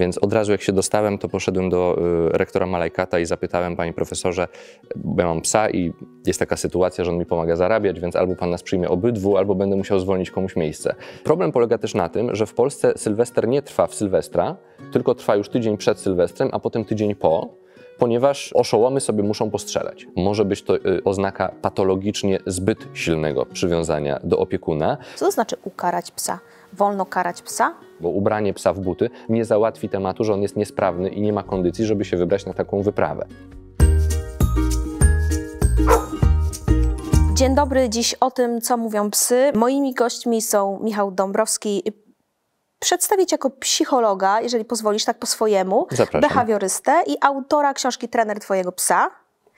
Więc od razu jak się dostałem, to poszedłem do y, rektora Malajkata i zapytałem, panie profesorze, bo ja mam psa i jest taka sytuacja, że on mi pomaga zarabiać, więc albo pan nas przyjmie obydwu, albo będę musiał zwolnić komuś miejsce. Problem polega też na tym, że w Polsce Sylwester nie trwa w Sylwestra, tylko trwa już tydzień przed Sylwestrem, a potem tydzień po, ponieważ oszołomy sobie muszą postrzelać. Może być to y, oznaka patologicznie zbyt silnego przywiązania do opiekuna. Co to znaczy ukarać psa? Wolno karać psa? bo ubranie psa w buty nie załatwi tematu, że on jest niesprawny i nie ma kondycji, żeby się wybrać na taką wyprawę. Dzień dobry, dziś o tym, co mówią psy. Moimi gośćmi są Michał Dąbrowski, przedstawić jako psychologa, jeżeli pozwolisz, tak po swojemu, Zapraszam. behawiorystę i autora książki Trener Twojego Psa.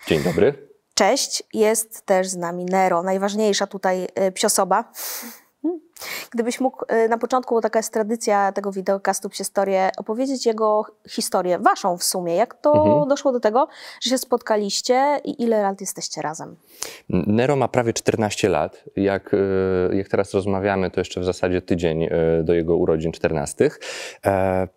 Dzień dobry. Cześć, jest też z nami Nero, najważniejsza tutaj y, psiosoba. Gdybyś mógł y, na początku, bo taka jest tradycja tego wideokastu przez historię, opowiedzieć jego historię, waszą w sumie. Jak to mhm. doszło do tego, że się spotkaliście i ile lat jesteście razem? Nero ma prawie 14 lat. Jak, y, jak teraz rozmawiamy, to jeszcze w zasadzie tydzień y, do jego urodzin 14. E,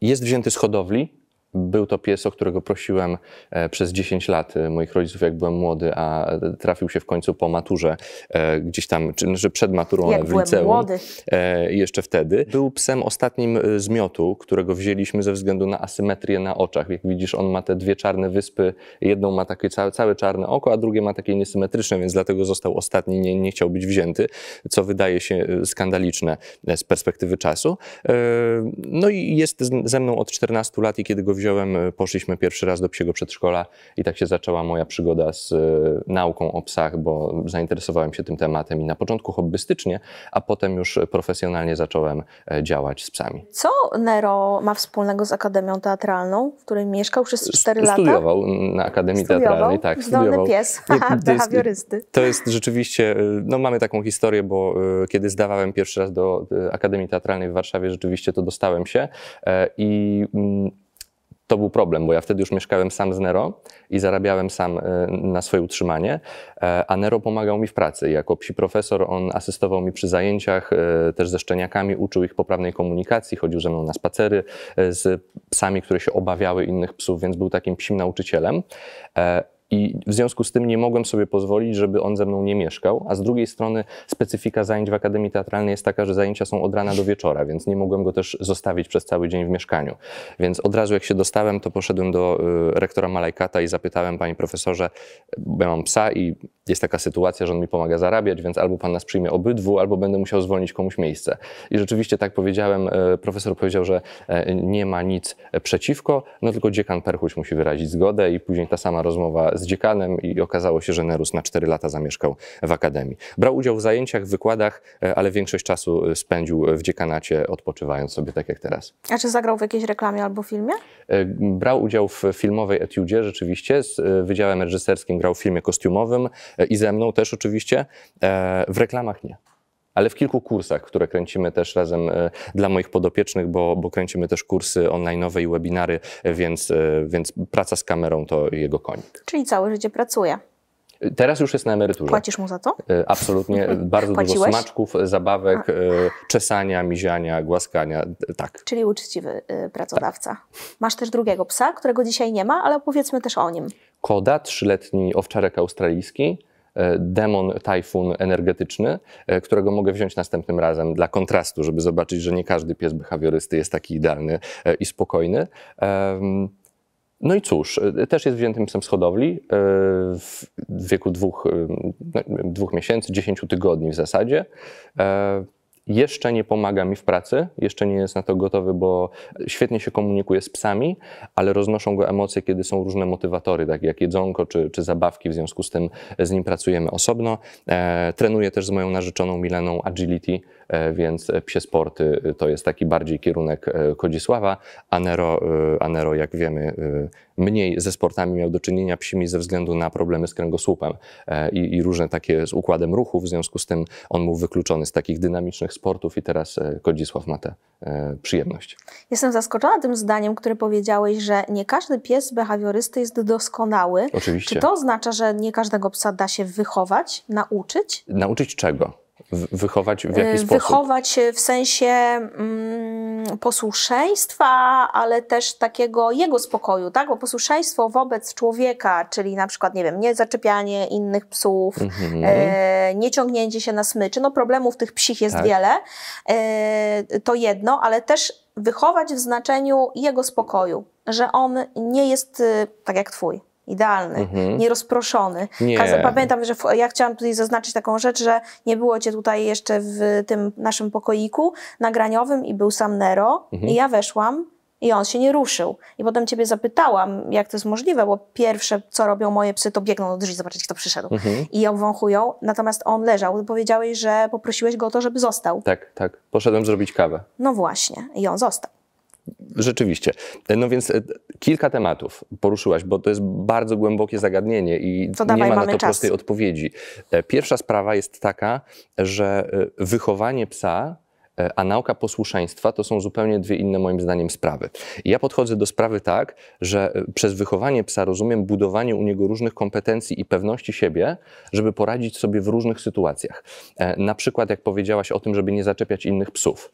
jest wzięty z hodowli, był to pies, o którego prosiłem e, przez 10 lat e, moich rodziców, jak byłem młody, a e, trafił się w końcu po maturze, gdzieś tam, czy znaczy przed maturą jak w byłem Młody. Jeszcze wtedy. Był psem ostatnim zmiotu, którego wzięliśmy ze względu na asymetrię na oczach. Jak widzisz, on ma te dwie czarne wyspy. Jedną ma takie całe, całe czarne oko, a drugie ma takie niesymetryczne, więc dlatego został ostatni, nie, nie chciał być wzięty, co wydaje się skandaliczne z perspektywy czasu. No i jest ze mną od 14 lat i kiedy go wzięliśmy, wziąłem, e, poszliśmy pierwszy raz do psiego przedszkola i tak się zaczęła moja przygoda z e, nauką o psach, bo zainteresowałem się tym tematem i na początku hobbystycznie, a potem już profesjonalnie zacząłem e, działać z psami. Co Nero ma wspólnego z Akademią Teatralną, w której mieszkał przez 4 lata? Studiował na Akademii studiował? Teatralnej, tak. Zdolny studiował. pies, behawiorysty. To jest rzeczywiście, no mamy taką historię, bo kiedy zdawałem pierwszy raz do Akademii Teatralnej w Warszawie, rzeczywiście to dostałem się i mm, to był problem, bo ja wtedy już mieszkałem sam z Nero i zarabiałem sam y, na swoje utrzymanie, e, a Nero pomagał mi w pracy. Jako psi profesor on asystował mi przy zajęciach, e, też ze szczeniakami, uczył ich poprawnej komunikacji, chodził ze mną na spacery e, z psami, które się obawiały innych psów, więc był takim psim nauczycielem i w związku z tym nie mogłem sobie pozwolić, żeby on ze mną nie mieszkał, a z drugiej strony specyfika zajęć w Akademii Teatralnej jest taka, że zajęcia są od rana do wieczora, więc nie mogłem go też zostawić przez cały dzień w mieszkaniu. Więc od razu jak się dostałem, to poszedłem do y, rektora Malajkata i zapytałem, panie profesorze, bo ja mam psa i jest taka sytuacja, że on mi pomaga zarabiać, więc albo pan nas przyjmie obydwu, albo będę musiał zwolnić komuś miejsce. I rzeczywiście tak powiedziałem, y, profesor powiedział, że y, nie ma nic przeciwko, no tylko dziekan Perchuś musi wyrazić zgodę i później ta sama rozmowa z dziekanem i okazało się, że Nerus na 4 lata zamieszkał w akademii. Brał udział w zajęciach, w wykładach, e, ale większość czasu e, spędził e, w dziekanacie, odpoczywając sobie tak jak teraz. A czy zagrał w jakiejś reklamie albo filmie? Brał udział w filmowej etiudzie rzeczywiście, z wydziałem reżyserskim grał w filmie kostiumowym i ze mną też oczywiście, w reklamach nie ale w kilku kursach, które kręcimy też razem e, dla moich podopiecznych, bo, bo kręcimy też kursy online'owe i webinary, więc, e, więc praca z kamerą to jego konik. Czyli całe życie pracuje. E, teraz już jest na emeryturze. Płacisz mu za to? Absolutnie. Bardzo Płaciłeś? dużo smaczków, zabawek, A. czesania, miziania, głaskania. Tak. Czyli uczciwy pracodawca. Tak. Masz też drugiego psa, którego dzisiaj nie ma, ale opowiedzmy też o nim. Koda, trzyletni owczarek australijski E, demon tajfun energetyczny, e, którego mogę wziąć następnym razem dla kontrastu, żeby zobaczyć, że nie każdy pies behawiorysty jest taki idealny e, i spokojny. No i cóż, też jest wziętym psem z hodowli w wieku dwóch, no, dwóch miesięcy, dziesięciu tygodni w zasadzie jeszcze nie pomaga mi w pracy, jeszcze nie jest na to gotowy, bo świetnie się komunikuje z psami, ale roznoszą go emocje, kiedy są różne motywatory, takie jak jedzonko czy, czy zabawki, w związku z tym z nim pracujemy osobno. E, trenuję też z moją narzeczoną Mileną Agility, E, więc psie sporty y, to jest taki bardziej kierunek e, Kodzisława, a Nero, y, a Nero jak wiemy, y, mniej ze sportami miał do czynienia psimi ze względu na problemy z kręgosłupem e, i, i, różne takie z układem ruchu, w związku z tym on był wykluczony z takich dynamicznych sportów i teraz Kodzisław ma tę przyjemność. Jestem zaskoczona tym zdaniem, które powiedziałeś, że nie każdy pies behawiorysty jest doskonały. Oczywiście. Czy to oznacza, że nie każdego psa da się wychować, nauczyć? Nauczyć czego? Wychować w jakiś y, sposób? Wychować w sensie mm, posłuszeństwa, ale też takiego jego spokoju, tak? Bo posłuszeństwo wobec człowieka, czyli na przykład, nie wiem, nie zaczepianie innych psów, mhm. e, nie ciągnięcie się na smyczy, no problemów tych psich jest tak. wiele, e, to jedno, ale też wychować w znaczeniu jego spokoju, że on nie jest y, tak jak twój idealny, mhm. nierozproszony. Nie. Kaza, pamiętam, że w, ja chciałam tutaj zaznaczyć taką rzecz, że nie było cię tutaj jeszcze w tym naszym pokoiku nagraniowym i był sam Nero mhm. i ja weszłam i on się nie ruszył. I potem ciebie zapytałam, jak to jest możliwe, bo pierwsze, co robią moje psy, to biegną do drzwi zobaczyć, kto przyszedł. Mhm. i I obwąchują, natomiast on leżał. Powiedziałeś, że poprosiłeś go o to, żeby został. Tak, tak. Poszedłem zrobić kawę. No właśnie. I on został. Rzeczywiście. No więc e, kilka tematów poruszyłaś, bo to jest bardzo głębokie zagadnienie i to nie dawaj, ma na to czas. prostej odpowiedzi. E, pierwsza sprawa jest taka, że e, wychowanie psa a nauka posłuszeństwa to są zupełnie dwie inne moim zdaniem sprawy. Ja podchodzę do sprawy tak, że przez wychowanie psa rozumiem budowanie u niego różnych kompetencji i pewności siebie, żeby poradzić sobie w różnych sytuacjach. Na przykład jak powiedziałaś o tym, żeby nie zaczepiać innych psów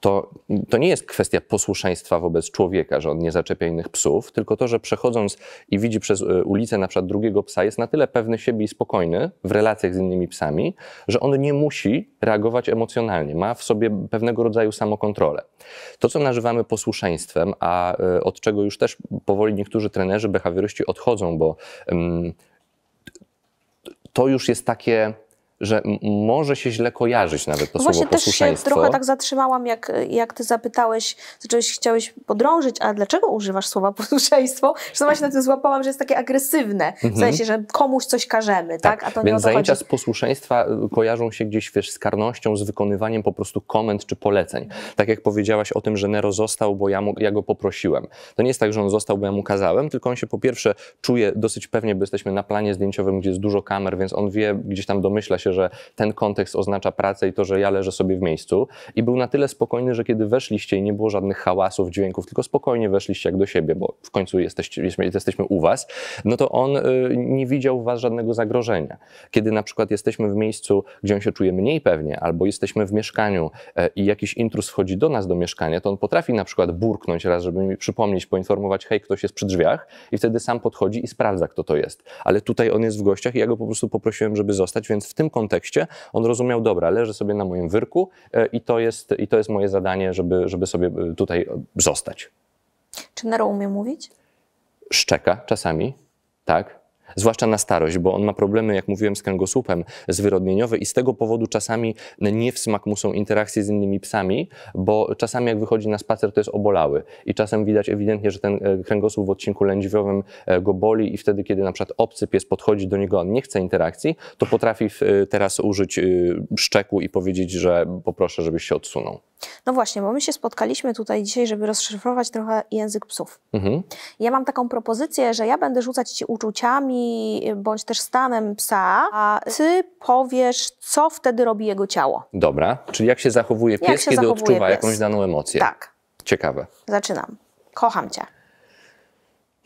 to, to nie jest kwestia posłuszeństwa wobec człowieka, że on nie zaczepia innych psów, tylko to, że przechodząc i widzi przez e, ulicę na przykład drugiego psa, jest na tyle pewny siebie i spokojny w relacjach z innymi psami, że on nie musi reagować emocjonalnie, ma w sobie pewnego rodzaju samokontrolę. To, co nazywamy posłuszeństwem, a e, od czego już też powoli niektórzy trenerzy, behawioryści odchodzą, bo to już jest takie że może się źle kojarzyć nawet to no Właśnie też się trochę tak zatrzymałam, jak, jak ty zapytałeś, zacząłeś, chciałeś podrążyć, a dlaczego używasz słowa posłuszeństwo? Że sama się na tym złapałam, że jest takie agresywne, w mhm. sensie, że komuś coś każemy, tak? tak? A to Więc nie zajęcia z posłuszeństwa y, kojarzą się gdzieś, wiesz, z karnością, z wykonywaniem po prostu komend czy poleceń. Tak jak powiedziałaś o tym, że Nero został, bo ja, mu, ja go poprosiłem. To nie jest tak, że on został, bo ja mu kazałem, tylko on się po pierwsze czuje dosyć pewnie, bo jesteśmy na planie zdjęciowym, gdzie jest dużo kamer, więc on wie, gdzieś tam domyśla się, sensie, że ten kontekst oznacza pracę i to, że ja leżę sobie w miejscu. I był na tyle spokojny, że kiedy weszliście i nie było żadnych hałasów, dźwięków, tylko spokojnie weszliście jak do siebie, bo w końcu jesteście, jesteśmy u was, no to on y, nie widział w was żadnego zagrożenia. Kiedy na przykład jesteśmy w miejscu, gdzie on się czuje mniej pewnie, albo jesteśmy w mieszkaniu e, i jakiś intrus wchodzi do nas do mieszkania, to on potrafi na przykład burknąć raz, żeby mi przypomnieć, poinformować, hej, ktoś jest przy drzwiach i wtedy sam podchodzi i sprawdza, kto to jest. Ale tutaj on jest w gościach i ja go po prostu poprosiłem, żeby zostać, więc w tym kontekście on rozumiał, dobra, leży sobie na moim wyrku e, i to jest, i to jest moje zadanie, żeby, żeby sobie e, tutaj zostać. Czy Nero umie mówić? Szczeka czasami, tak zwłaszcza na starość, bo on ma problemy, jak mówiłem, z kręgosłupem, zwyrodnieniowy i z tego powodu czasami nie w smak mu są interakcje z innymi psami, bo czasami jak wychodzi na spacer, to jest obolały i czasem widać ewidentnie, że ten e, kręgosłup w odcinku lędźwiowym e, go boli i wtedy, kiedy na przykład obcy pies podchodzi do niego, on nie chce interakcji, to potrafi e, teraz użyć szczeku i powiedzieć, że poproszę, żebyś się odsunął. No właśnie, bo my się spotkaliśmy tutaj dzisiaj, żeby rozszyfrować trochę język psów. Mhm. Ja mam taką propozycję, że ja będę rzucać ci uczuciami y, bądź też stanem psa, a ty powiesz, co wtedy robi jego ciało. Dobra, czyli jak się zachowuje pies, jak się kiedy zachowuje odczuwa pies. jakąś daną emocję. Tak. Ciekawe. Zaczynam. Kocham cię.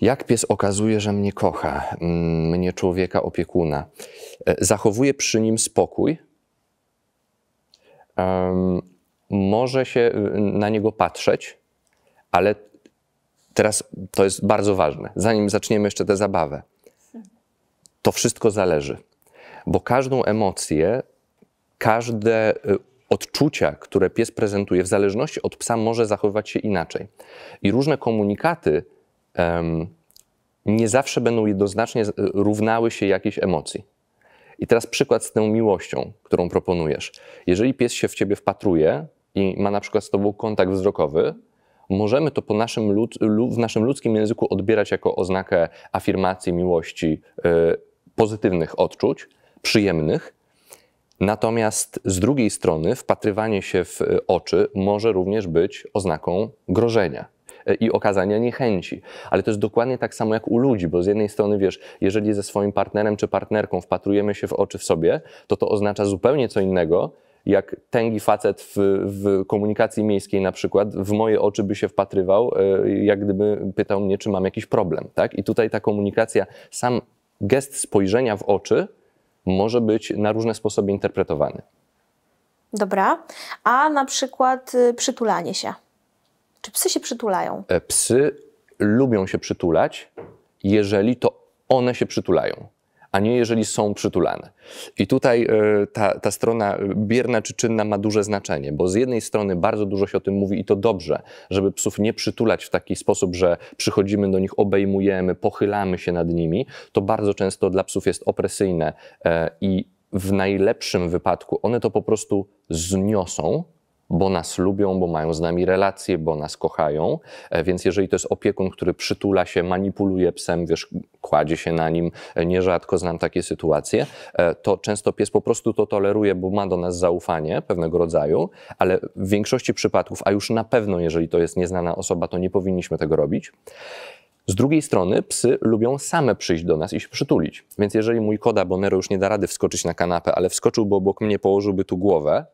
Jak pies okazuje, że mnie kocha, mm, mnie człowieka opiekuna, e, zachowuje przy nim spokój, może się y, na niego patrzeć, ale teraz to jest bardzo ważne, zanim zaczniemy jeszcze tę zabawę. To wszystko zależy, bo każdą emocję, każde y, odczucia, które pies prezentuje, w zależności od psa, może zachowywać się inaczej. I różne komunikaty um, nie zawsze będą jednoznacznie y, równały się jakiejś emocji. I teraz przykład z tą miłością, którą proponujesz. Jeżeli pies się w ciebie wpatruje, i ma na przykład z tobą kontakt wzrokowy, możemy to po naszym lud, w naszym ludzkim języku odbierać jako oznakę afirmacji, miłości, y, pozytywnych odczuć, przyjemnych. Natomiast z drugiej strony wpatrywanie się w y, oczy może również być oznaką grożenia y, i okazania niechęci. Ale to jest dokładnie tak samo jak u ludzi, bo z jednej strony wiesz, jeżeli ze swoim partnerem czy partnerką wpatrujemy się w oczy w sobie, to to oznacza zupełnie co innego jak tęgi facet w, w, komunikacji miejskiej na przykład, w moje oczy by się wpatrywał, e, jak gdyby pytał mnie, czy mam jakiś problem. Tak? I tutaj ta komunikacja, sam gest spojrzenia w oczy może być na różne sposoby interpretowany. Dobra, a na przykład y, przytulanie się. Czy psy się przytulają? E, psy lubią się przytulać, jeżeli to one się przytulają a nie jeżeli są przytulane. I tutaj e, ta, ta strona e, bierna czy czynna ma duże znaczenie, bo z jednej strony bardzo dużo się o tym mówi i to dobrze, żeby psów nie przytulać w taki sposób, że przychodzimy do nich, obejmujemy, pochylamy się nad nimi. To bardzo często dla psów jest opresyjne e, i w najlepszym wypadku one to po prostu zniosą, bo nas lubią, bo mają z nami relacje, bo nas kochają. E, więc jeżeli to jest opiekun, który przytula się, manipuluje psem, wiesz, kładzie się na nim, e, nierzadko znam takie sytuacje, e, to często pies po prostu to toleruje, bo ma do nas zaufanie pewnego rodzaju, ale w większości przypadków, a już na pewno jeżeli to jest nieznana osoba, to nie powinniśmy tego robić. Z drugiej strony psy lubią same przyjść do nas i się przytulić. Więc jeżeli mój koda Bonero już nie da rady wskoczyć na kanapę, ale wskoczyłby obok mnie, położyłby tu głowę,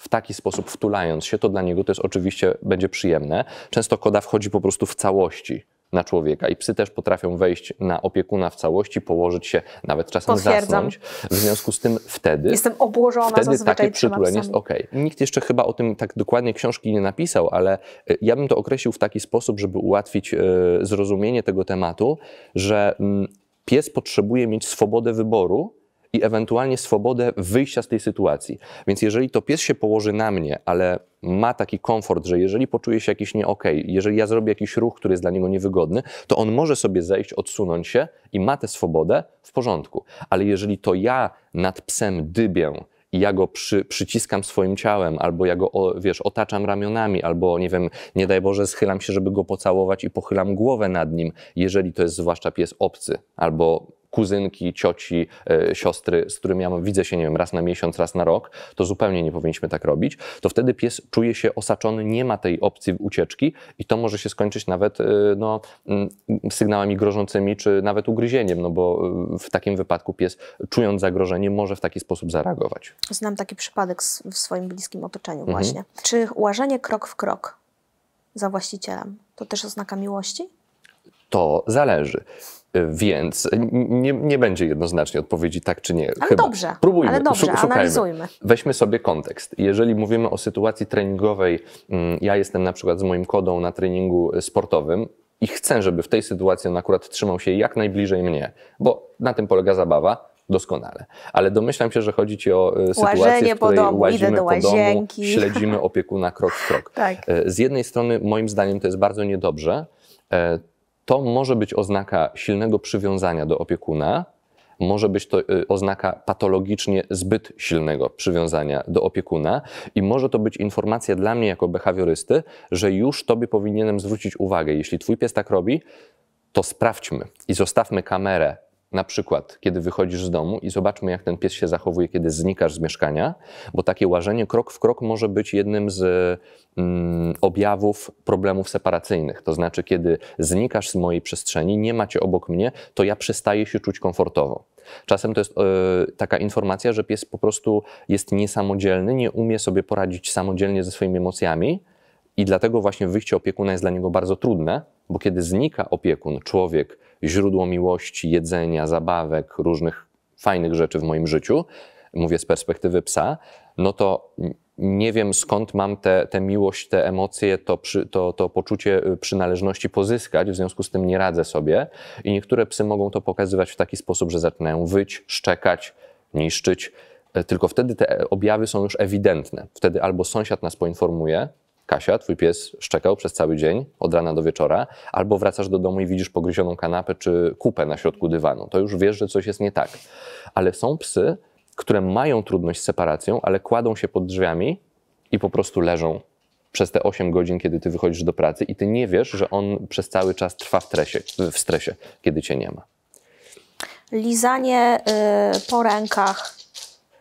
w taki sposób wtulając się, to dla niego to jest oczywiście będzie przyjemne. Często koda wchodzi po prostu w całości na człowieka i psy też potrafią wejść na opiekuna w całości, położyć się, nawet czasem zasnąć. W związku z tym wtedy jestem obłożona wtedy takie przytulenie jest ok. Nikt jeszcze chyba o tym tak dokładnie książki nie napisał, ale y, ja bym to określił w taki sposób, żeby ułatwić y, zrozumienie tego tematu, że mm, pies potrzebuje mieć swobodę wyboru i ewentualnie swobodę wyjścia z tej sytuacji. Więc jeżeli to pies się położy na mnie, ale ma taki komfort, że jeżeli poczuje się jakiś nie okay, jeżeli ja zrobię jakiś ruch, który jest dla niego niewygodny, to on może sobie zejść, odsunąć się i ma tę swobodę w porządku. Ale jeżeli to ja nad psem dybię, i ja go przy, przyciskam swoim ciałem, albo ja go, o, wiesz, otaczam ramionami, albo nie wiem, nie daj Boże, schylam się, żeby go pocałować i pochylam głowę nad nim, jeżeli to jest zwłaszcza pies obcy, albo kuzynki, cioci, e, siostry, z którymi ja widzę się, nie wiem, raz na miesiąc, raz na rok, to zupełnie nie powinniśmy tak robić, to wtedy pies czuje się osaczony, nie ma tej opcji ucieczki i to może się skończyć nawet e, no, mm, sygnałami grożącymi, czy nawet ugryzieniem, no bo e, w takim wypadku pies, czując zagrożenie, może w taki sposób zareagować. Znam taki przypadek w swoim bliskim otoczeniu mhm. właśnie. Czy łażenie krok w krok za właścicielem to też oznaka miłości? To zależy. Więc nie, nie będzie jednoznacznie odpowiedzi tak czy nie. Ale Chyba. dobrze, Próbujmy, ale dobrze, analizujmy. Weźmy sobie kontekst. Jeżeli mówimy o sytuacji treningowej, mm, ja jestem na przykład z moim kodą na treningu sportowym, i chcę, żeby w tej sytuacji on akurat trzymał się jak najbliżej mnie, bo na tym polega zabawa. Doskonale. Ale domyślam się, że chodzi ci o e, sytuację, Łażenie w której po domu, łazimy do łazienki. po domu, śledzimy opiekuna krok w krok. Tak. E, z jednej strony, moim zdaniem, to jest bardzo niedobrze, e, to może być oznaka silnego przywiązania do opiekuna, może być to y, oznaka patologicznie zbyt silnego przywiązania do opiekuna i może to być informacja dla mnie jako behawiorysty, że już tobie powinienem zwrócić uwagę. Jeśli twój pies tak robi, to sprawdźmy i zostawmy kamerę na przykład, kiedy wychodzisz z domu i zobaczmy, jak ten pies się zachowuje, kiedy znikasz z mieszkania, bo takie łażenie krok w krok może być jednym z mm, objawów problemów separacyjnych. To znaczy, kiedy znikasz z mojej przestrzeni, nie macie obok mnie, to ja przestaję się czuć komfortowo. Czasem to jest yy, taka informacja, że pies po prostu jest niesamodzielny, nie umie sobie poradzić samodzielnie ze swoimi emocjami. I dlatego właśnie wyjście opiekuna jest dla niego bardzo trudne, bo kiedy znika opiekun, człowiek, źródło miłości, jedzenia, zabawek, różnych fajnych rzeczy w moim życiu, mówię z perspektywy psa, no to nie wiem skąd mam tę te, te miłość, te emocje, to, przy, to, to poczucie y, przynależności pozyskać, w związku z tym nie radzę sobie. I niektóre psy mogą to pokazywać w taki sposób, że zaczynają wyć, szczekać, niszczyć. E, tylko wtedy te e, objawy są już ewidentne. Wtedy albo sąsiad nas poinformuje, Kasia, twój pies szczekał przez cały dzień, od rana do wieczora, albo wracasz do domu i widzisz pogryzioną kanapę czy kupę na środku dywanu. To już wiesz, że coś jest nie tak. Ale są psy, które mają trudność z separacją, ale kładą się pod drzwiami i po prostu leżą przez te 8 godzin, kiedy ty wychodzisz do pracy i ty nie wiesz, że on przez cały czas trwa w, tresie, w stresie, kiedy cię nie ma. Lizanie y, po rękach,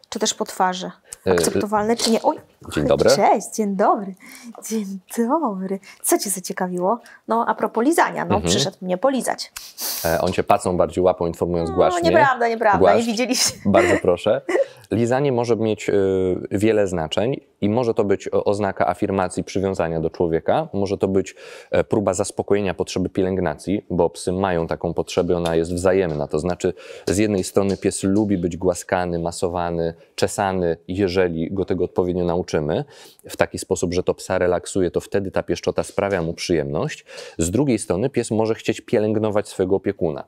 czy też po twarzy, y, akceptowalne, czy nie? Oj! Dzień dobry. Cześć, dzień dobry. Dzień dobry. Co cię zaciekawiło? No a propos lizania, no mhm. przyszedł mnie polizać. E, on cię pacą bardziej łapą, informując głaśnie. No nieprawda, nieprawda, Głaszcz. nie widzieliście. Bardzo proszę. Lizanie może mieć y, wiele znaczeń i może to być oznaka afirmacji przywiązania do człowieka, może to być y, próba zaspokojenia potrzeby pielęgnacji, bo psy mają taką potrzebę, ona jest wzajemna. To znaczy, z jednej strony pies lubi być głaskany, masowany, czesany, jeżeli go tego odpowiednio nauczy w taki sposób, że to psa relaksuje, to wtedy ta pieszczota sprawia mu przyjemność. Z drugiej strony pies może chcieć pielęgnować swojego opiekuna.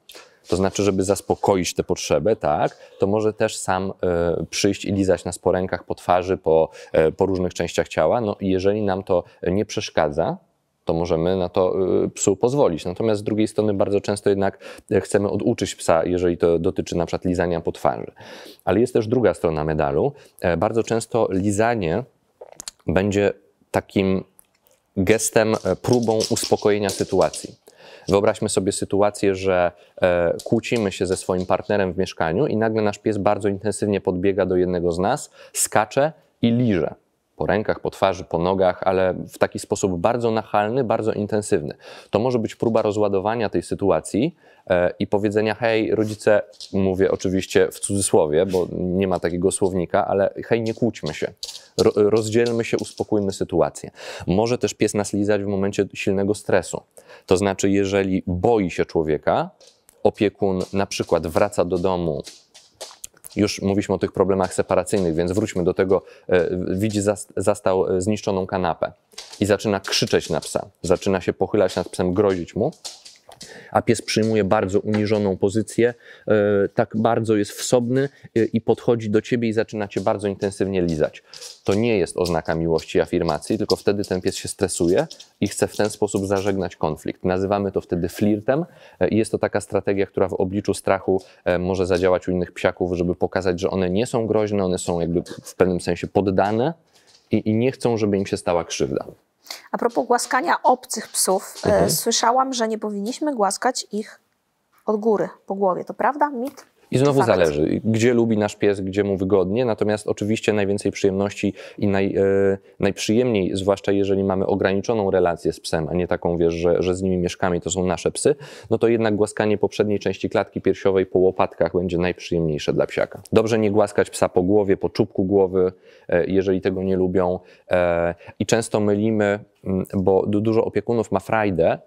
To znaczy, żeby zaspokoić tę potrzebę, tak, to może też sam e, przyjść i lizać nas po rękach, po twarzy, po, e, po różnych częściach ciała. No, jeżeli nam to nie przeszkadza, to możemy na to y, psu pozwolić. Natomiast z drugiej strony bardzo często jednak chcemy oduczyć psa, jeżeli to dotyczy na przykład lizania po twarzy. Ale jest też druga strona medalu. E, bardzo często lizanie będzie takim gestem, e, próbą uspokojenia sytuacji. Wyobraźmy sobie sytuację, że e, kłócimy się ze swoim partnerem w mieszkaniu i nagle nasz pies bardzo intensywnie podbiega do jednego z nas, skacze i liże po rękach, po twarzy, po nogach, ale w taki sposób bardzo nachalny, bardzo intensywny. To może być próba rozładowania tej sytuacji e, i powiedzenia: Hej, rodzice, mówię oczywiście w cudzysłowie, bo nie ma takiego słownika, ale hej, nie kłóćmy się. rozdzielmy się, uspokójmy sytuację. Może też pies nas lizać w momencie silnego stresu. To znaczy, jeżeli boi się człowieka, opiekun na przykład wraca do domu już mówiliśmy o tych problemach separacyjnych, więc wróćmy do tego. E, widzi, zastał e, zniszczoną kanapę i zaczyna krzyczeć na psa. Zaczyna się pochylać nad psem, grozić mu a pies przyjmuje bardzo uniżoną pozycję, e, tak bardzo jest wsobny e, i podchodzi do ciebie i zaczyna cię bardzo intensywnie lizać. To nie jest oznaka miłości i afirmacji, tylko wtedy ten pies się stresuje i chce w ten sposób zażegnać konflikt. Nazywamy to wtedy flirtem e, i jest to taka strategia, która w obliczu strachu może zadziałać u innych psiaków, żeby pokazać, że one nie są groźne, one są jakby w pewnym sensie poddane i, i nie chcą, żeby im się stała krzywda. A propos głaskania obcych psów, e, mhm. słyszałam, że nie powinniśmy głaskać ich od góry, po głowie. To prawda? Mit? I znowu zależy, gdzie lubi nasz pies, gdzie mu wygodnie, natomiast oczywiście najwięcej przyjemności i naj, e, najprzyjemniej, zwłaszcza jeżeli mamy ograniczoną relację z psem, a nie taką, wiesz, że, że z nimi mieszkamy, to są nasze psy, no to jednak głaskanie poprzedniej części klatki piersiowej po łopatkach będzie najprzyjemniejsze dla psiaka. Dobrze nie głaskać psa po głowie, po czubku głowy, e, jeżeli tego nie lubią. E, I często mylimy, mm, bo dużo opiekunów ma frajdę,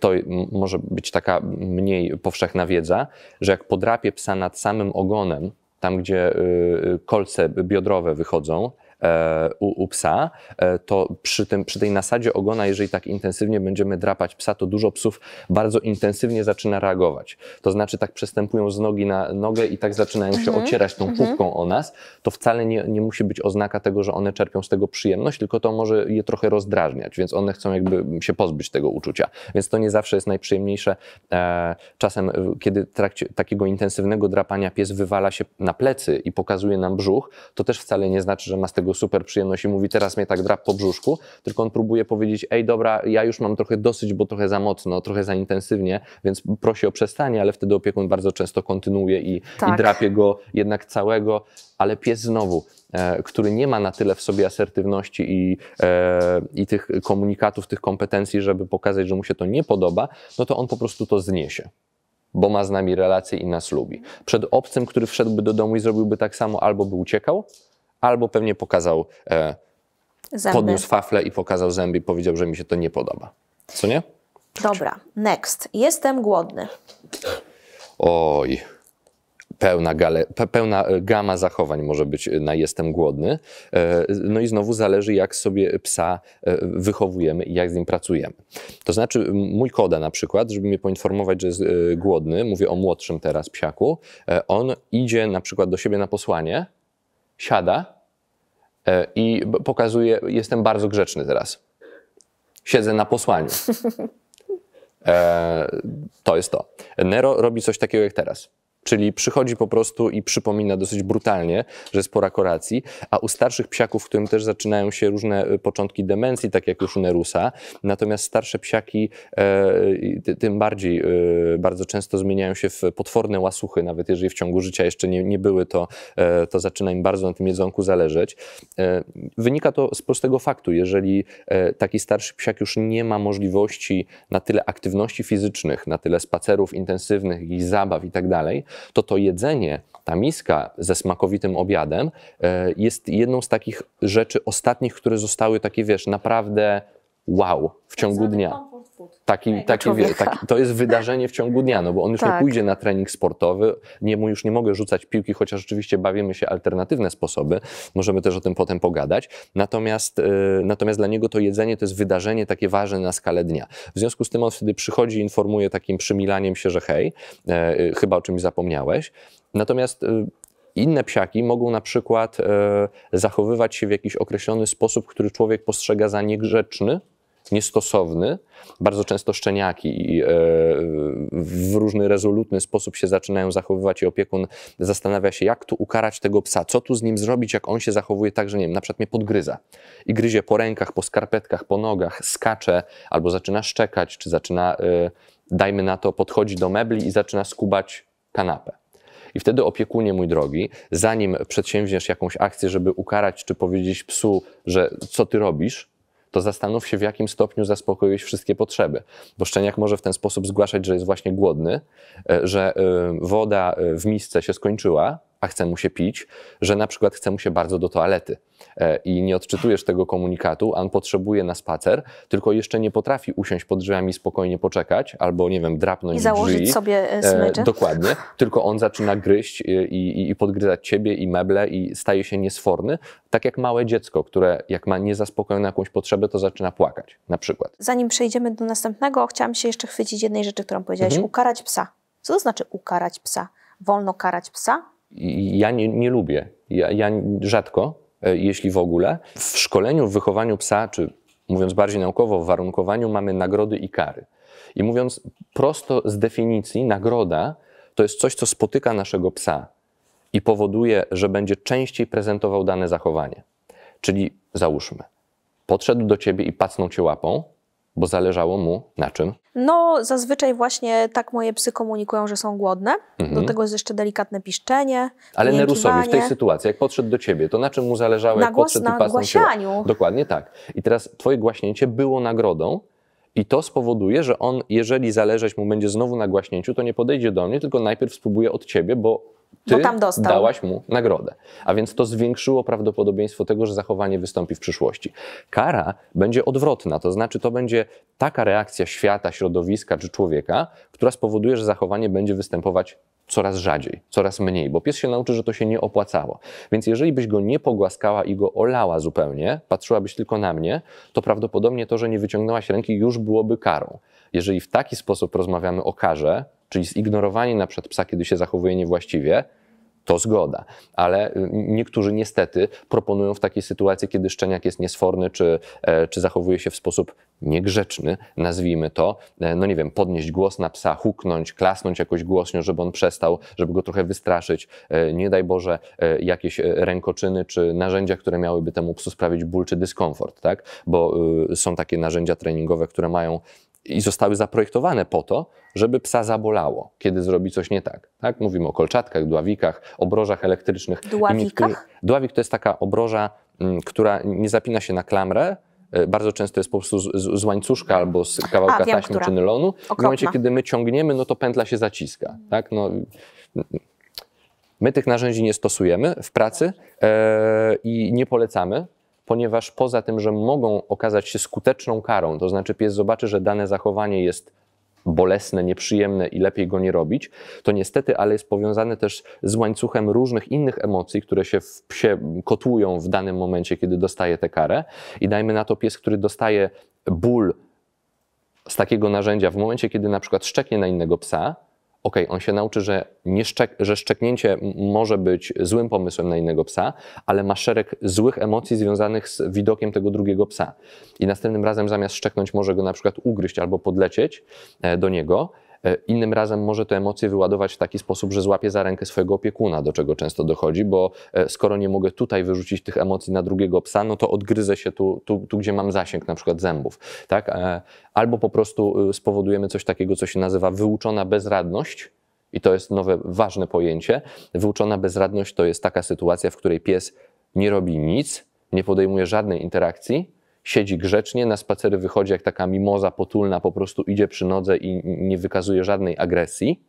to może być taka mniej powszechna wiedza, że jak podrapie psa nad samym ogonem, tam gdzie y, y, kolce biodrowe wychodzą, u, u psa, e, to przy, tym, przy tej nasadzie ogona, jeżeli tak intensywnie będziemy drapać psa, to dużo psów bardzo intensywnie zaczyna reagować. To znaczy tak przestępują z nogi na nogę i tak zaczynają się mhm. ocierać tą mhm. o nas. To wcale nie, nie musi być oznaka tego, że one czerpią z tego przyjemność, tylko to może je trochę rozdrażniać, więc one chcą jakby się pozbyć tego uczucia. Więc to nie zawsze jest najprzyjemniejsze. E, czasem, e, kiedy w trakcie takiego intensywnego drapania pies wywala się na plecy i pokazuje nam brzuch, to też wcale nie znaczy, że ma z tego jego super przyjemność i mówi teraz mnie tak drap po brzuszku, tylko on próbuje powiedzieć, ej dobra, ja już mam trochę dosyć, bo trochę za mocno, trochę za intensywnie, więc prosi o przestanie, ale wtedy opiekun bardzo często kontynuuje i, tak. i drapie go jednak całego, ale pies znowu e, który nie ma na tyle w sobie asertywności i, e, i tych komunikatów, tych kompetencji, żeby pokazać, że mu się to nie podoba, no to on po prostu to zniesie. Bo ma z nami relacje i nas lubi. Przed obcym, który wszedłby do domu i zrobiłby tak samo, albo by uciekał, albo pewnie pokazał, e, podniósł fafle i pokazał zęby i powiedział, że mi się to nie podoba. Co nie? Dobra, next. Jestem głodny. Oj, pełna, gale, pełna e, gama zachowań może być e, na jestem głodny. E, no i znowu zależy, jak sobie psa wychowujemy i jak z nim pracujemy. To znaczy, mój koda na przykład, żeby mnie poinformować, że jest głodny, mówię o młodszym teraz psiaku, on idzie na przykład do siebie na posłanie siada e, i pokazuje, jestem bardzo grzeczny teraz. Siedzę na posłaniu. E, to jest to. Nero robi coś takiego jak teraz. Czyli przychodzi po prostu i przypomina dosyć brutalnie, że jest pora koracji. a u starszych psiaków, w którym też zaczynają się różne y, początki demencji, tak jak już u Nerusa, natomiast starsze psiaki e, tym bardziej e, bardzo często zmieniają się w potworne łasuchy, nawet jeżeli w ciągu życia jeszcze nie, nie były, to, e, to zaczyna im bardzo na tym jedzonku zależeć. E, wynika to z prostego faktu, jeżeli e, taki starszy psiak już nie ma możliwości na tyle aktywności fizycznych, na tyle spacerów intensywnych, i zabaw i tak dalej, to to jedzenie, ta miska ze smakowitym obiadem e, jest jedną z takich rzeczy ostatnich, które zostały takie, wiesz, naprawdę wow w ciągu dnia. Taki, taki, taki, to jest wydarzenie w ciągu dnia, no bo on już tak. nie pójdzie na trening sportowy, nie, mu już nie mogę rzucać piłki, chociaż oczywiście bawimy się alternatywne sposoby, możemy też o tym potem pogadać. Natomiast, e, natomiast dla niego to jedzenie to jest wydarzenie takie ważne na skalę dnia. W związku z tym on wtedy przychodzi i informuje takim przymilaniem się, że hej, e, e, chyba o czymś zapomniałeś. Natomiast inne psiaki mogą na przykład zachowywać się w jakiś określony sposób, który człowiek postrzega za niegrzeczny, niestosowny. Bardzo często szczeniaki e, w różny rezolutny sposób się zaczynają zachowywać i opiekun zastanawia się, jak tu ukarać tego psa, co tu z nim zrobić, jak on się zachowuje tak, że nie wiem, na przykład mnie podgryza i gryzie po rękach, po skarpetkach, po nogach, skacze albo zaczyna szczekać, czy zaczyna, e, dajmy na to, podchodzi do mebli i zaczyna skubać kanapę. I wtedy opiekunie, mój drogi, zanim przedsięwzięsz jakąś akcję, żeby ukarać czy powiedzieć psu, że co ty robisz, to zastanów się, w jakim stopniu zaspokoiłeś wszystkie potrzeby. Bo szczeniak może w ten sposób zgłaszać, że jest właśnie głodny, e, że e, woda e, w misce się skończyła, a chce mu się pić, że na przykład chce mu się bardzo do toalety e, i nie odczytujesz tego komunikatu, a on potrzebuje na spacer, tylko jeszcze nie potrafi usiąść pod drzwiami spokojnie poczekać, albo nie wiem, drapnąć I założyć drzwi. sobie e, e, smyczy. dokładnie, tylko on zaczyna gryźć i, i, i podgryzać ciebie i meble i staje się niesforny, tak jak małe dziecko, które jak ma niezaspokojoną jakąś potrzebę, to zaczyna płakać na przykład. Zanim przejdziemy do następnego, chciałam się jeszcze chwycić jednej rzeczy, którą powiedziałeś, mhm. ukarać psa. Co to znaczy ukarać psa? Wolno karać psa? ja nie, nie lubię. Ja, ja rzadko, e, jeśli w ogóle. W szkoleniu, w wychowaniu psa, czy mówiąc bardziej naukowo, w warunkowaniu mamy nagrody i kary. I mówiąc prosto z definicji, nagroda to jest coś, co spotyka naszego psa i powoduje, że będzie częściej prezentował dane zachowanie. Czyli załóżmy, podszedł do ciebie i pacnął cię łapą, bo zależało mu na czym? No, zazwyczaj właśnie tak moje psy komunikują, że są głodne. Mhm. Do tego jest jeszcze delikatne piszczenie. Ale Nerusowi w tej sytuacji, jak podszedł do ciebie, to na czym mu zależało, na jak głos, podszedł na i pasnął się... Dokładnie tak. I teraz twoje głaśnięcie było nagrodą, i to spowoduje, że on, jeżeli zależeć mu będzie znowu na głaśnięciu, to nie podejdzie do mnie, tylko najpierw spróbuje od ciebie, bo ty bo tam dostał. dałaś mu nagrodę. A więc to zwiększyło prawdopodobieństwo tego, że zachowanie wystąpi w przyszłości. Kara będzie odwrotna, to znaczy to będzie taka reakcja świata, środowiska czy człowieka, która spowoduje, że zachowanie będzie występować coraz rzadziej, coraz mniej, bo pies się nauczy, że to się nie opłacało. Więc jeżeli byś go nie pogłaskała i go olała zupełnie, patrzyłabyś tylko na mnie, to prawdopodobnie to, że nie wyciągnęłaś ręki, już byłoby karą. Jeżeli w taki sposób rozmawiamy o karze, czyli zignorowanie na przykład psa, kiedy się zachowuje niewłaściwie, to zgoda. Ale y, niektórzy niestety proponują w takiej sytuacji, kiedy szczeniak jest niesforny, czy, e, czy zachowuje się w sposób niegrzeczny, nazwijmy to, e, no nie wiem, podnieść głos na psa, huknąć, klasnąć jakoś głośno, żeby on przestał, żeby go trochę wystraszyć. E, nie daj Boże, jakieś rękoczyny czy narzędzia, które miałyby temu psu sprawić ból czy dyskomfort, tak? Bo y, są takie narzędzia treningowe, które mają i zostały zaprojektowane po to, żeby psa zabolało, kiedy zrobi coś nie tak. tak? Mówimy o kolczatkach, dławikach, obrożach elektrycznych. Dławikach? Dławik to jest taka obroża, mm, która nie zapina się na klamrę, e, bardzo często jest po prostu z, z łańcuszka albo z kawałka A, wiem, taśmy która. czy nylonu. Okropna. W momencie, kiedy my ciągniemy, no to pętla się zaciska. Tak? No, mm, mm. my tych narzędzi nie stosujemy w pracy e, i nie polecamy ponieważ poza tym, że mogą okazać się skuteczną karą, to znaczy pies zobaczy, że dane zachowanie jest bolesne, nieprzyjemne i lepiej go nie robić, to niestety, ale jest powiązane też z łańcuchem różnych innych emocji, które się w psie kotłują w danym momencie, kiedy dostaje tę karę. I dajmy na to pies, który dostaje ból z takiego narzędzia w momencie, kiedy na przykład szczeknie na innego psa, ok, on się nauczy, że, nie szczek, że szczeknięcie może być złym pomysłem na innego psa, ale ma szereg złych emocji związanych z widokiem tego drugiego psa. I następnym razem zamiast szczeknąć może go na przykład ugryźć albo podlecieć e, do niego, E, innym razem może te emocje wyładować w taki sposób, że złapie za rękę swojego opiekuna, do czego często dochodzi, bo e, skoro nie mogę tutaj wyrzucić tych emocji na drugiego psa, no to odgryzę się tu, tu, tu gdzie mam zasięg na przykład zębów. Tak? E, albo po prostu y, spowodujemy coś takiego, co się nazywa wyuczona bezradność, i to jest nowe, ważne pojęcie. Wyuczona bezradność to jest taka sytuacja, w której pies nie robi nic, nie podejmuje żadnej interakcji, siedzi grzecznie, na spacery wychodzi jak taka mimoza potulna, po prostu idzie przy nodze i nie wykazuje żadnej agresji,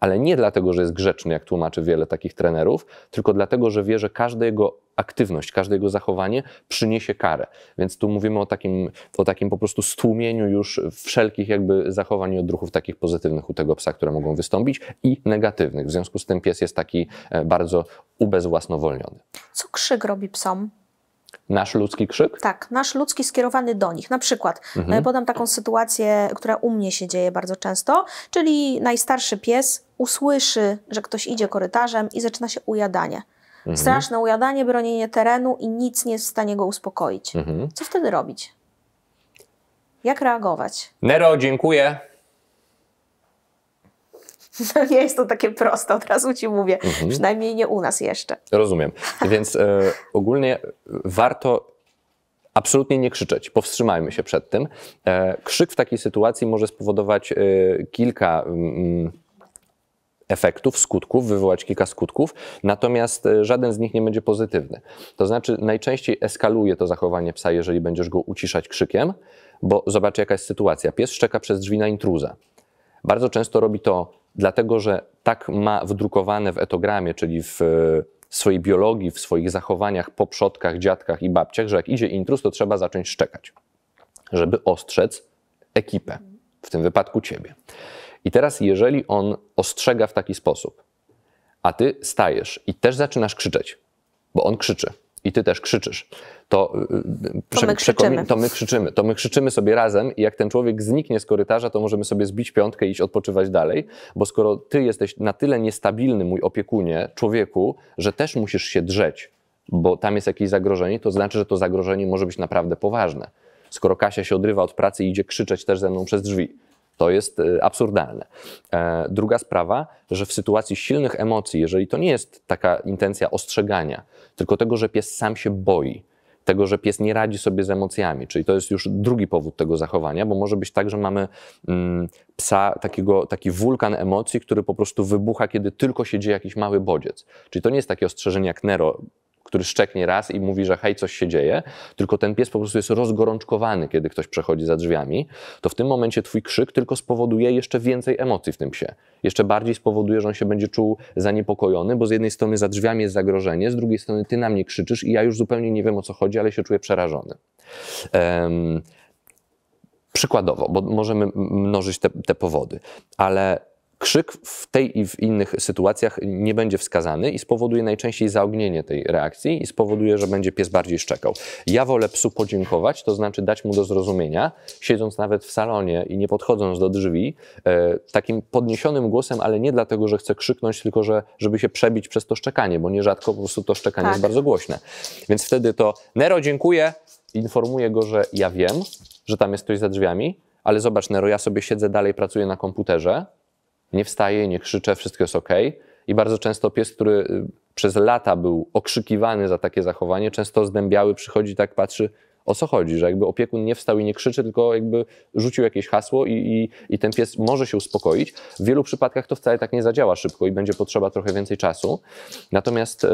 ale nie dlatego, że jest grzeczny, jak tłumaczy wiele takich trenerów, tylko dlatego, że wie, że każda jego aktywność, każde jego zachowanie przyniesie karę. Więc tu mówimy o takim, o takim po prostu stłumieniu już wszelkich jakby zachowań i odruchów takich pozytywnych u tego psa, które mogą wystąpić i negatywnych. W związku z tym pies jest taki e, bardzo ubezwłasnowolniony. Co krzyk robi psom? Nasz ludzki krzyk? Tak, nasz ludzki skierowany do nich. Na przykład e, mhm. podam taką sytuację, która u mnie się dzieje bardzo często, czyli najstarszy pies usłyszy, że ktoś idzie korytarzem i zaczyna się ujadanie. Mhm. Straszne ujadanie, bronienie terenu i nic nie jest w stanie go uspokoić. Mhm. Co wtedy robić? Jak reagować? Nero, dziękuję. No nie jest to takie proste, od razu ci mówię. Mhm. Przynajmniej nie u nas jeszcze. Rozumiem. Więc e, ogólnie e, warto absolutnie nie krzyczeć. Powstrzymajmy się przed tym. E, krzyk w takiej sytuacji może spowodować e, kilka. Mm, mm efektów, skutków, wywołać kilka skutków, natomiast e, żaden z nich nie będzie pozytywny. To znaczy, najczęściej eskaluje to zachowanie psa, jeżeli będziesz go uciszać krzykiem, bo zobacz, jaka jest sytuacja. Pies szczeka przez drzwi na intruza. Bardzo często robi to dlatego że tak ma wdrukowane w etogramie, czyli w e, swojej biologii, w swoich zachowaniach po przodkach, dziadkach i babciach, że jak idzie intrus, to trzeba zacząć szczekać, żeby ostrzec ekipę, w tym wypadku ciebie. I teraz, jeżeli on ostrzega w taki sposób, a ty stajesz i też zaczynasz krzyczeć, bo on krzyczy, i ty też krzyczysz, to, y, y, to, my krzyczymy. to my krzyczymy. To my krzyczymy sobie razem i jak ten człowiek zniknie z korytarza, to możemy sobie zbić piątkę i iść odpoczywać dalej, bo skoro ty jesteś na tyle niestabilny, mój opiekunie, człowieku, że też musisz się drzeć, bo tam jest jakieś zagrożenie, to znaczy, że to zagrożenie może być naprawdę poważne. Skoro Kasia się odrywa od pracy i idzie krzyczeć też ze mną przez drzwi, to jest y, absurdalne. E, druga sprawa, że w sytuacji silnych emocji, jeżeli to nie jest taka intencja ostrzegania, tylko tego, że pies sam się boi tego, że pies nie radzi sobie z emocjami. Czyli to jest już drugi powód tego zachowania, bo może być tak, że mamy mm, psa, takiego, taki wulkan emocji, który po prostu wybucha, kiedy tylko się dzieje jakiś mały bodziec. Czyli to nie jest takie ostrzeżenie jak Nero, który szczeknie raz i mówi, że hej, coś się dzieje, tylko ten pies po prostu jest rozgorączkowany, kiedy ktoś przechodzi za drzwiami, to w tym momencie twój krzyk tylko spowoduje jeszcze więcej emocji w tym psie. Jeszcze bardziej spowoduje, że on się będzie czuł zaniepokojony, bo z jednej strony za drzwiami jest zagrożenie, z drugiej strony ty na mnie krzyczysz i ja już zupełnie nie wiem o co chodzi, ale się czuję przerażony. Um, przykładowo, bo możemy mnożyć te, te powody, ale Krzyk w tej i w innych sytuacjach nie będzie wskazany i spowoduje najczęściej zaognienie tej reakcji i spowoduje, że będzie pies bardziej szczekał. Ja wolę psu podziękować, to znaczy dać mu do zrozumienia, siedząc nawet w salonie i nie podchodząc do drzwi, e, takim podniesionym głosem, ale nie dlatego, że chcę krzyknąć, tylko że, żeby się przebić przez to szczekanie, bo nierzadko po prostu to szczekanie tak. jest bardzo głośne. Więc wtedy to Nero, dziękuję, informuję go, że ja wiem, że tam jest ktoś za drzwiami, ale zobacz, Nero, ja sobie siedzę dalej, pracuję na komputerze, nie wstaje, nie krzycze, wszystko jest ok. I bardzo często pies, który y, przez lata był okrzykiwany za takie zachowanie, często zdębiały, przychodzi tak, patrzy, o co chodzi, że jakby opiekun nie wstał i nie krzyczy, tylko jakby rzucił jakieś hasło i, i, i, ten pies może się uspokoić. W wielu przypadkach to wcale tak nie zadziała szybko i będzie potrzeba trochę więcej czasu. Natomiast y,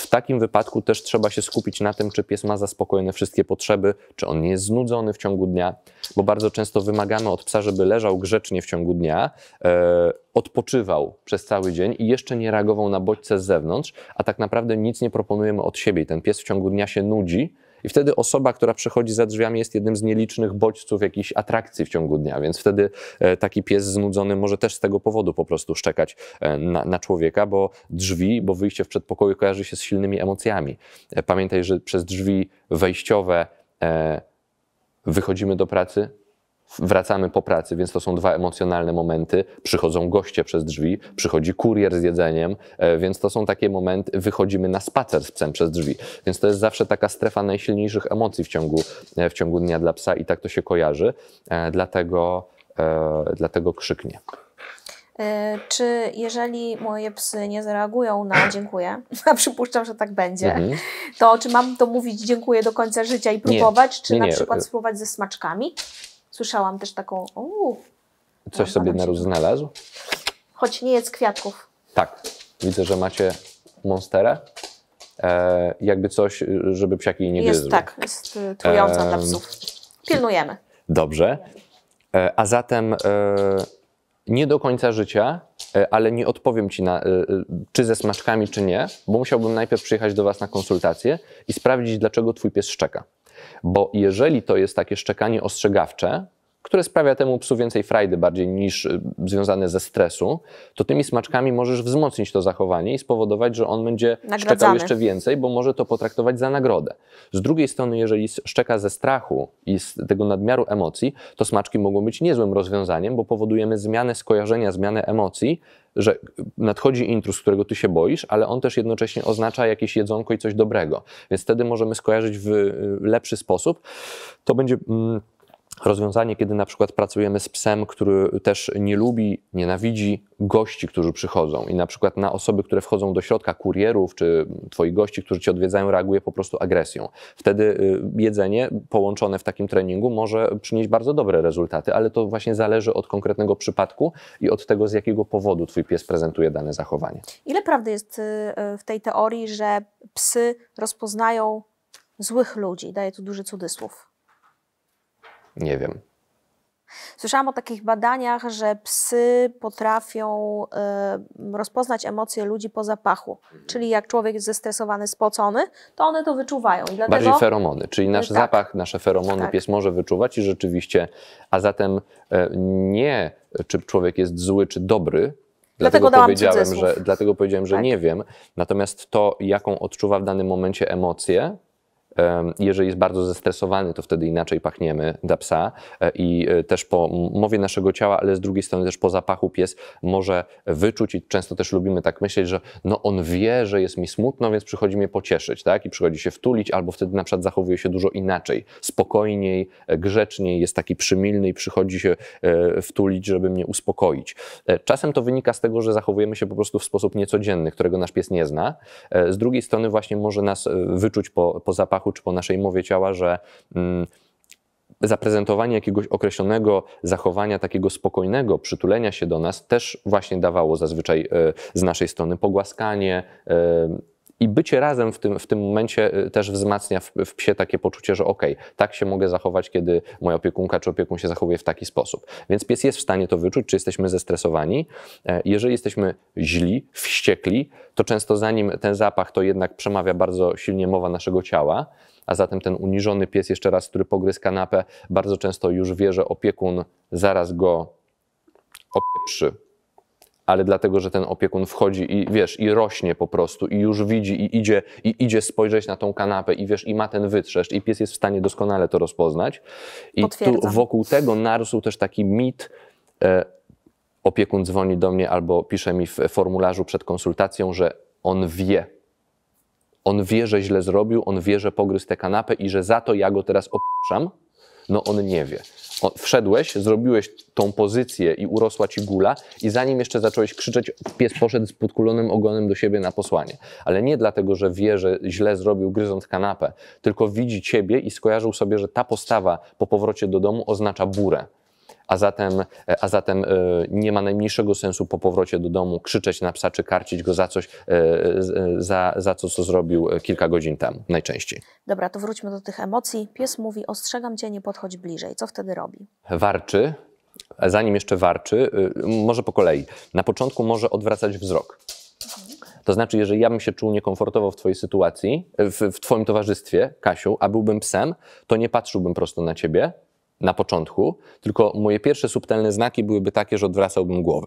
w takim wypadku też trzeba się skupić na tym, czy pies ma zaspokojone wszystkie potrzeby, czy on nie jest znudzony w ciągu dnia, bo bardzo często wymagamy od psa, żeby leżał grzecznie w ciągu dnia, e, odpoczywał przez cały dzień i jeszcze nie reagował na bodźce z zewnątrz, a tak naprawdę nic nie proponujemy od siebie. ten pies w ciągu dnia się nudzi, i wtedy osoba, która przechodzi za drzwiami, jest jednym z nielicznych bodźców jakichś atrakcji w ciągu dnia, więc wtedy e, taki pies znudzony może też z tego powodu po prostu szczekać e, na, na człowieka, bo drzwi, bo wyjście w przedpokoju kojarzy się z silnymi emocjami. E, pamiętaj, że przez drzwi wejściowe wychodzimy do pracy, wracamy po pracy, więc to są dwa emocjonalne momenty. Przychodzą goście przez drzwi, przychodzi kurier z jedzeniem, e, więc to są takie momenty, wychodzimy na spacer z psem przez drzwi. Więc to jest zawsze taka strefa najsilniejszych emocji w ciągu, e, w ciągu dnia dla psa i tak to się kojarzy, e, dlatego, dlatego krzyknie. Czy jeżeli moje psy nie zareagują na dziękuję, a przypuszczam, że tak będzie, mhm. to czy mam to mówić dziękuję do końca życia i próbować, nie, czy nie, na nie. przykład spróbować ze smaczkami? Słyszałam też taką. Uu, Coś sobie Nerus znalazł? Choć nie jest kwiatków. Tak. Widzę, że macie monsterę. E, jakby coś, żeby psiaki nie jest, Tak, jest y, trująca e, dla psów. Pilnujemy. Dobrze. E, a zatem e, nie do końca życia, e, ale nie odpowiem ci na, e, czy ze smaczkami, czy nie, bo musiałbym najpierw przyjechać do was na konsultację i sprawdzić, dlaczego twój pies szczeka. Bo jeżeli to jest takie szczekanie ostrzegawcze, które sprawia temu psu więcej frajdy bardziej niż y, związane ze stresu, to tymi smaczkami możesz wzmocnić to zachowanie i spowodować, że on będzie Nagradzany. szczekał jeszcze więcej, bo może to potraktować za nagrodę. Z drugiej strony, jeżeli szczeka ze strachu i z tego nadmiaru emocji, to smaczki mogą być niezłym rozwiązaniem, bo powodujemy zmianę skojarzenia, zmianę emocji, że nadchodzi intrus, którego ty się boisz, ale on też jednocześnie oznacza jakieś jedzonko i coś dobrego. Więc wtedy możemy skojarzyć w y, lepszy sposób. To będzie. Mm, rozwiązanie, kiedy na przykład pracujemy z psem, który też nie lubi, nienawidzi gości, którzy przychodzą i na przykład na osoby, które wchodzą do środka, kurierów czy twoich gości, którzy cię odwiedzają, reaguje po prostu agresją. Wtedy y, jedzenie połączone w takim treningu może przynieść bardzo dobre rezultaty, ale to właśnie zależy od konkretnego przypadku i od tego, z jakiego powodu twój pies prezentuje dane zachowanie. Ile prawdy jest y, y, w tej teorii, że psy rozpoznają złych ludzi? Daję tu duży cudzysłów nie wiem. Słyszałam o takich badaniach, że psy potrafią y, rozpoznać emocje ludzi po zapachu. Mhm. Czyli jak człowiek jest zestresowany, spocony, to one to wyczuwają. I dlatego... Bardziej feromony, czyli nasz e, tak. zapach, nasze feromony tak. pies może wyczuwać i rzeczywiście, a zatem y, nie czy człowiek jest zły czy dobry, Dlatego, dlatego powiedziałem, że, dlatego powiedziałem, że tak. nie wiem. Natomiast to, jaką odczuwa w danym momencie emocję, jeżeli jest bardzo zestresowany, to wtedy inaczej pachniemy dla psa e, i e, też po mowie naszego ciała, ale z drugiej strony też po zapachu pies może wyczuć i często też lubimy tak myśleć, że no on wie, że jest mi smutno, więc przychodzi mnie pocieszyć, tak? I przychodzi się wtulić, albo wtedy na przykład zachowuje się dużo inaczej, spokojniej, e, grzeczniej, jest taki przymilny i przychodzi się wtulić, żeby mnie uspokoić. Czasem to wynika z tego, że zachowujemy się po prostu w sposób niecodzienny, którego nasz pies nie zna. Z drugiej strony właśnie może nas wyczuć po, po zapachu zapachu czy po naszej mowie ciała, że mm, zaprezentowanie jakiegoś określonego zachowania, takiego spokojnego przytulenia się do nas, też właśnie dawało zazwyczaj y, z naszej strony pogłaskanie. Y, i bycie razem w tym, w tym momencie y, też wzmacnia w, w psie takie poczucie, że okej, okay, tak się mogę zachować, kiedy moja opiekunka czy opiekun się zachowuje w taki sposób. Więc pies jest w stanie to wyczuć, czy jesteśmy zestresowani. E, jeżeli jesteśmy źli, wściekli, to często zanim ten zapach, to jednak przemawia bardzo silnie mowa naszego ciała, a zatem ten uniżony pies, jeszcze raz, który pogryzł kanapę, bardzo często już wie, że opiekun zaraz go opieprzy, ale dlatego, że ten opiekun wchodzi i wiesz, i rośnie po prostu, i już widzi, i idzie, i idzie spojrzeć na tą kanapę, i wiesz, i ma ten wytrzeszcz, i pies jest w stanie doskonale to rozpoznać. I tu wokół tego narósł też taki mit. E, opiekun dzwoni do mnie albo pisze mi w formularzu przed konsultacją, że on wie. On wie, że źle zrobił, on wie, że pogryzł tę kanapę i że za to ja go teraz opuszczam, No on nie wie wszedłeś, zrobiłeś tą pozycję i urosła ci gula i zanim jeszcze zacząłeś krzyczeć, pies poszedł z podkulonym ogonem do siebie na posłanie. Ale nie dlatego, że wie, że źle zrobił gryząc kanapę, tylko widzi ciebie i skojarzył sobie, że ta postawa po powrocie do domu oznacza burę a zatem, e, a zatem e, nie ma najmniejszego sensu po powrocie do domu krzyczeć na psa czy karcić go za coś, e, za, za co, co zrobił kilka godzin temu najczęściej. Dobra, to wróćmy do tych emocji. Pies mówi, ostrzegam cię, nie podchodź bliżej. Co wtedy robi? Warczy, zanim jeszcze warczy, y, może po kolei. Na początku może odwracać wzrok. To znaczy, jeżeli ja bym się czuł niekomfortowo w Twojej sytuacji, w, w Twoim towarzystwie, Kasiu, a byłbym psem, to nie patrzyłbym prosto na Ciebie, na początku, tylko moje pierwsze subtelne znaki byłyby takie, że odwracałbym głowę.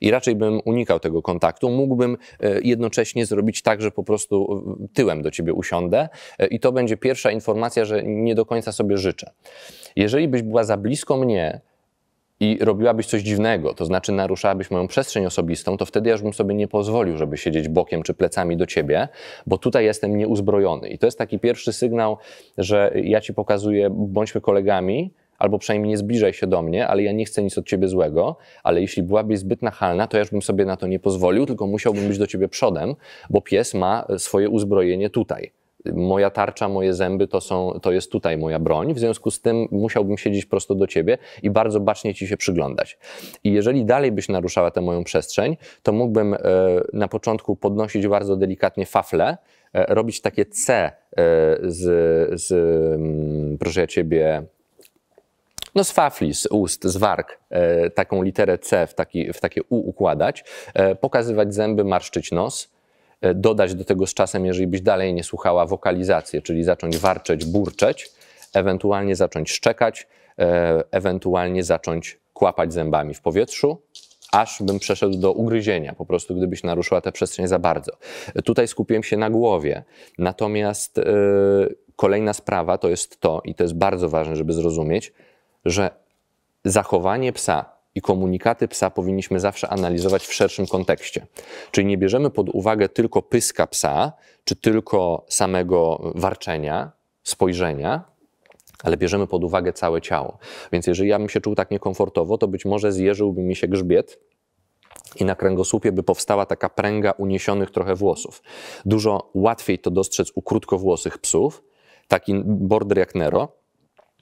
I raczej bym unikał tego kontaktu. Mógłbym e, jednocześnie zrobić tak, że po prostu e, tyłem do ciebie usiądę, e, i to będzie pierwsza informacja, że nie do końca sobie życzę. Jeżeli byś była za blisko mnie, i robiłabyś coś dziwnego, to znaczy naruszałabyś moją przestrzeń osobistą, to wtedy ja już bym sobie nie pozwolił, żeby siedzieć bokiem czy plecami do ciebie, bo tutaj jestem nieuzbrojony. I to jest taki pierwszy sygnał, że ja ci pokazuję, bądźmy kolegami, albo przynajmniej nie zbliżaj się do mnie, ale ja nie chcę nic od ciebie złego, ale jeśli byłabyś zbyt nachalna, to ja już bym sobie na to nie pozwolił, tylko musiałbym być do ciebie przodem, bo pies ma e, swoje uzbrojenie tutaj moja tarcza, moje zęby to, są, to jest tutaj moja broń, w związku z tym musiałbym siedzieć prosto do ciebie i bardzo bacznie ci się przyglądać. I jeżeli dalej byś naruszała tę moją przestrzeń, to mógłbym e, na początku podnosić bardzo delikatnie fafle, e, robić takie C z, z mm, proszę ja ciebie, no z fafli, z ust, z warg e, taką literę C w, taki, w takie U układać, e, pokazywać zęby, marszczyć nos, e, dodać do tego z czasem, jeżeli byś dalej nie słuchała, wokalizację, czyli zacząć warczeć, burczeć, ewentualnie zacząć szczekać, ewentualnie zacząć kłapać zębami w powietrzu, aż bym przeszedł do ugryzienia, po prostu gdybyś naruszyła tę przestrzeń za bardzo. Tutaj skupiłem się na głowie. Natomiast kolejna sprawa to jest to, i to jest bardzo ważne, żeby zrozumieć, że zachowanie psa i komunikaty psa powinniśmy zawsze analizować w szerszym kontekście. Czyli nie bierzemy pod uwagę tylko pyska psa, czy tylko samego warczenia, spojrzenia, ale bierzemy pod uwagę całe ciało. Więc jeżeli ja bym się czuł tak niekomfortowo, to być może zjeżyłby mi się grzbiet i na kręgosłupie by powstała taka pręga uniesionych trochę włosów. Dużo łatwiej to dostrzec u krótkowłosych psów, taki border jak Nero,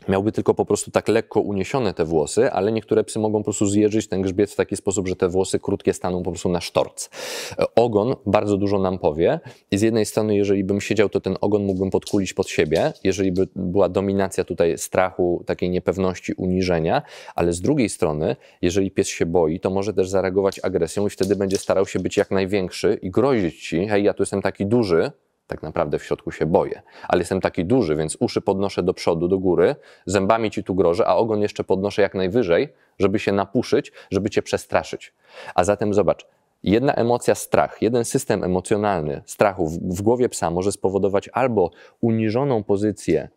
miałby tylko po prostu tak lekko uniesione te włosy, ale niektóre psy mogą po prostu zjeżyć ten grzbiet w taki sposób, że te włosy krótkie staną po prostu na sztorc. E, ogon bardzo dużo nam powie i z jednej strony, jeżeli bym siedział, to ten ogon mógłbym podkulić pod siebie, jeżeli by była dominacja tutaj strachu, takiej niepewności, uniżenia, ale z drugiej strony, jeżeli pies się boi, to może też zareagować agresją i wtedy będzie starał się być jak największy i grozić ci, hej, ja tu jestem taki duży, tak naprawdę w środku się boję. Ale jestem taki duży, więc uszy podnoszę do przodu, do góry, zębami ci tu grożę, a ogon jeszcze podnoszę jak najwyżej, żeby się napuszyć, żeby cię przestraszyć. A zatem zobacz, jedna emocja strach, jeden system emocjonalny strachu w, w głowie psa może spowodować albo uniżoną pozycję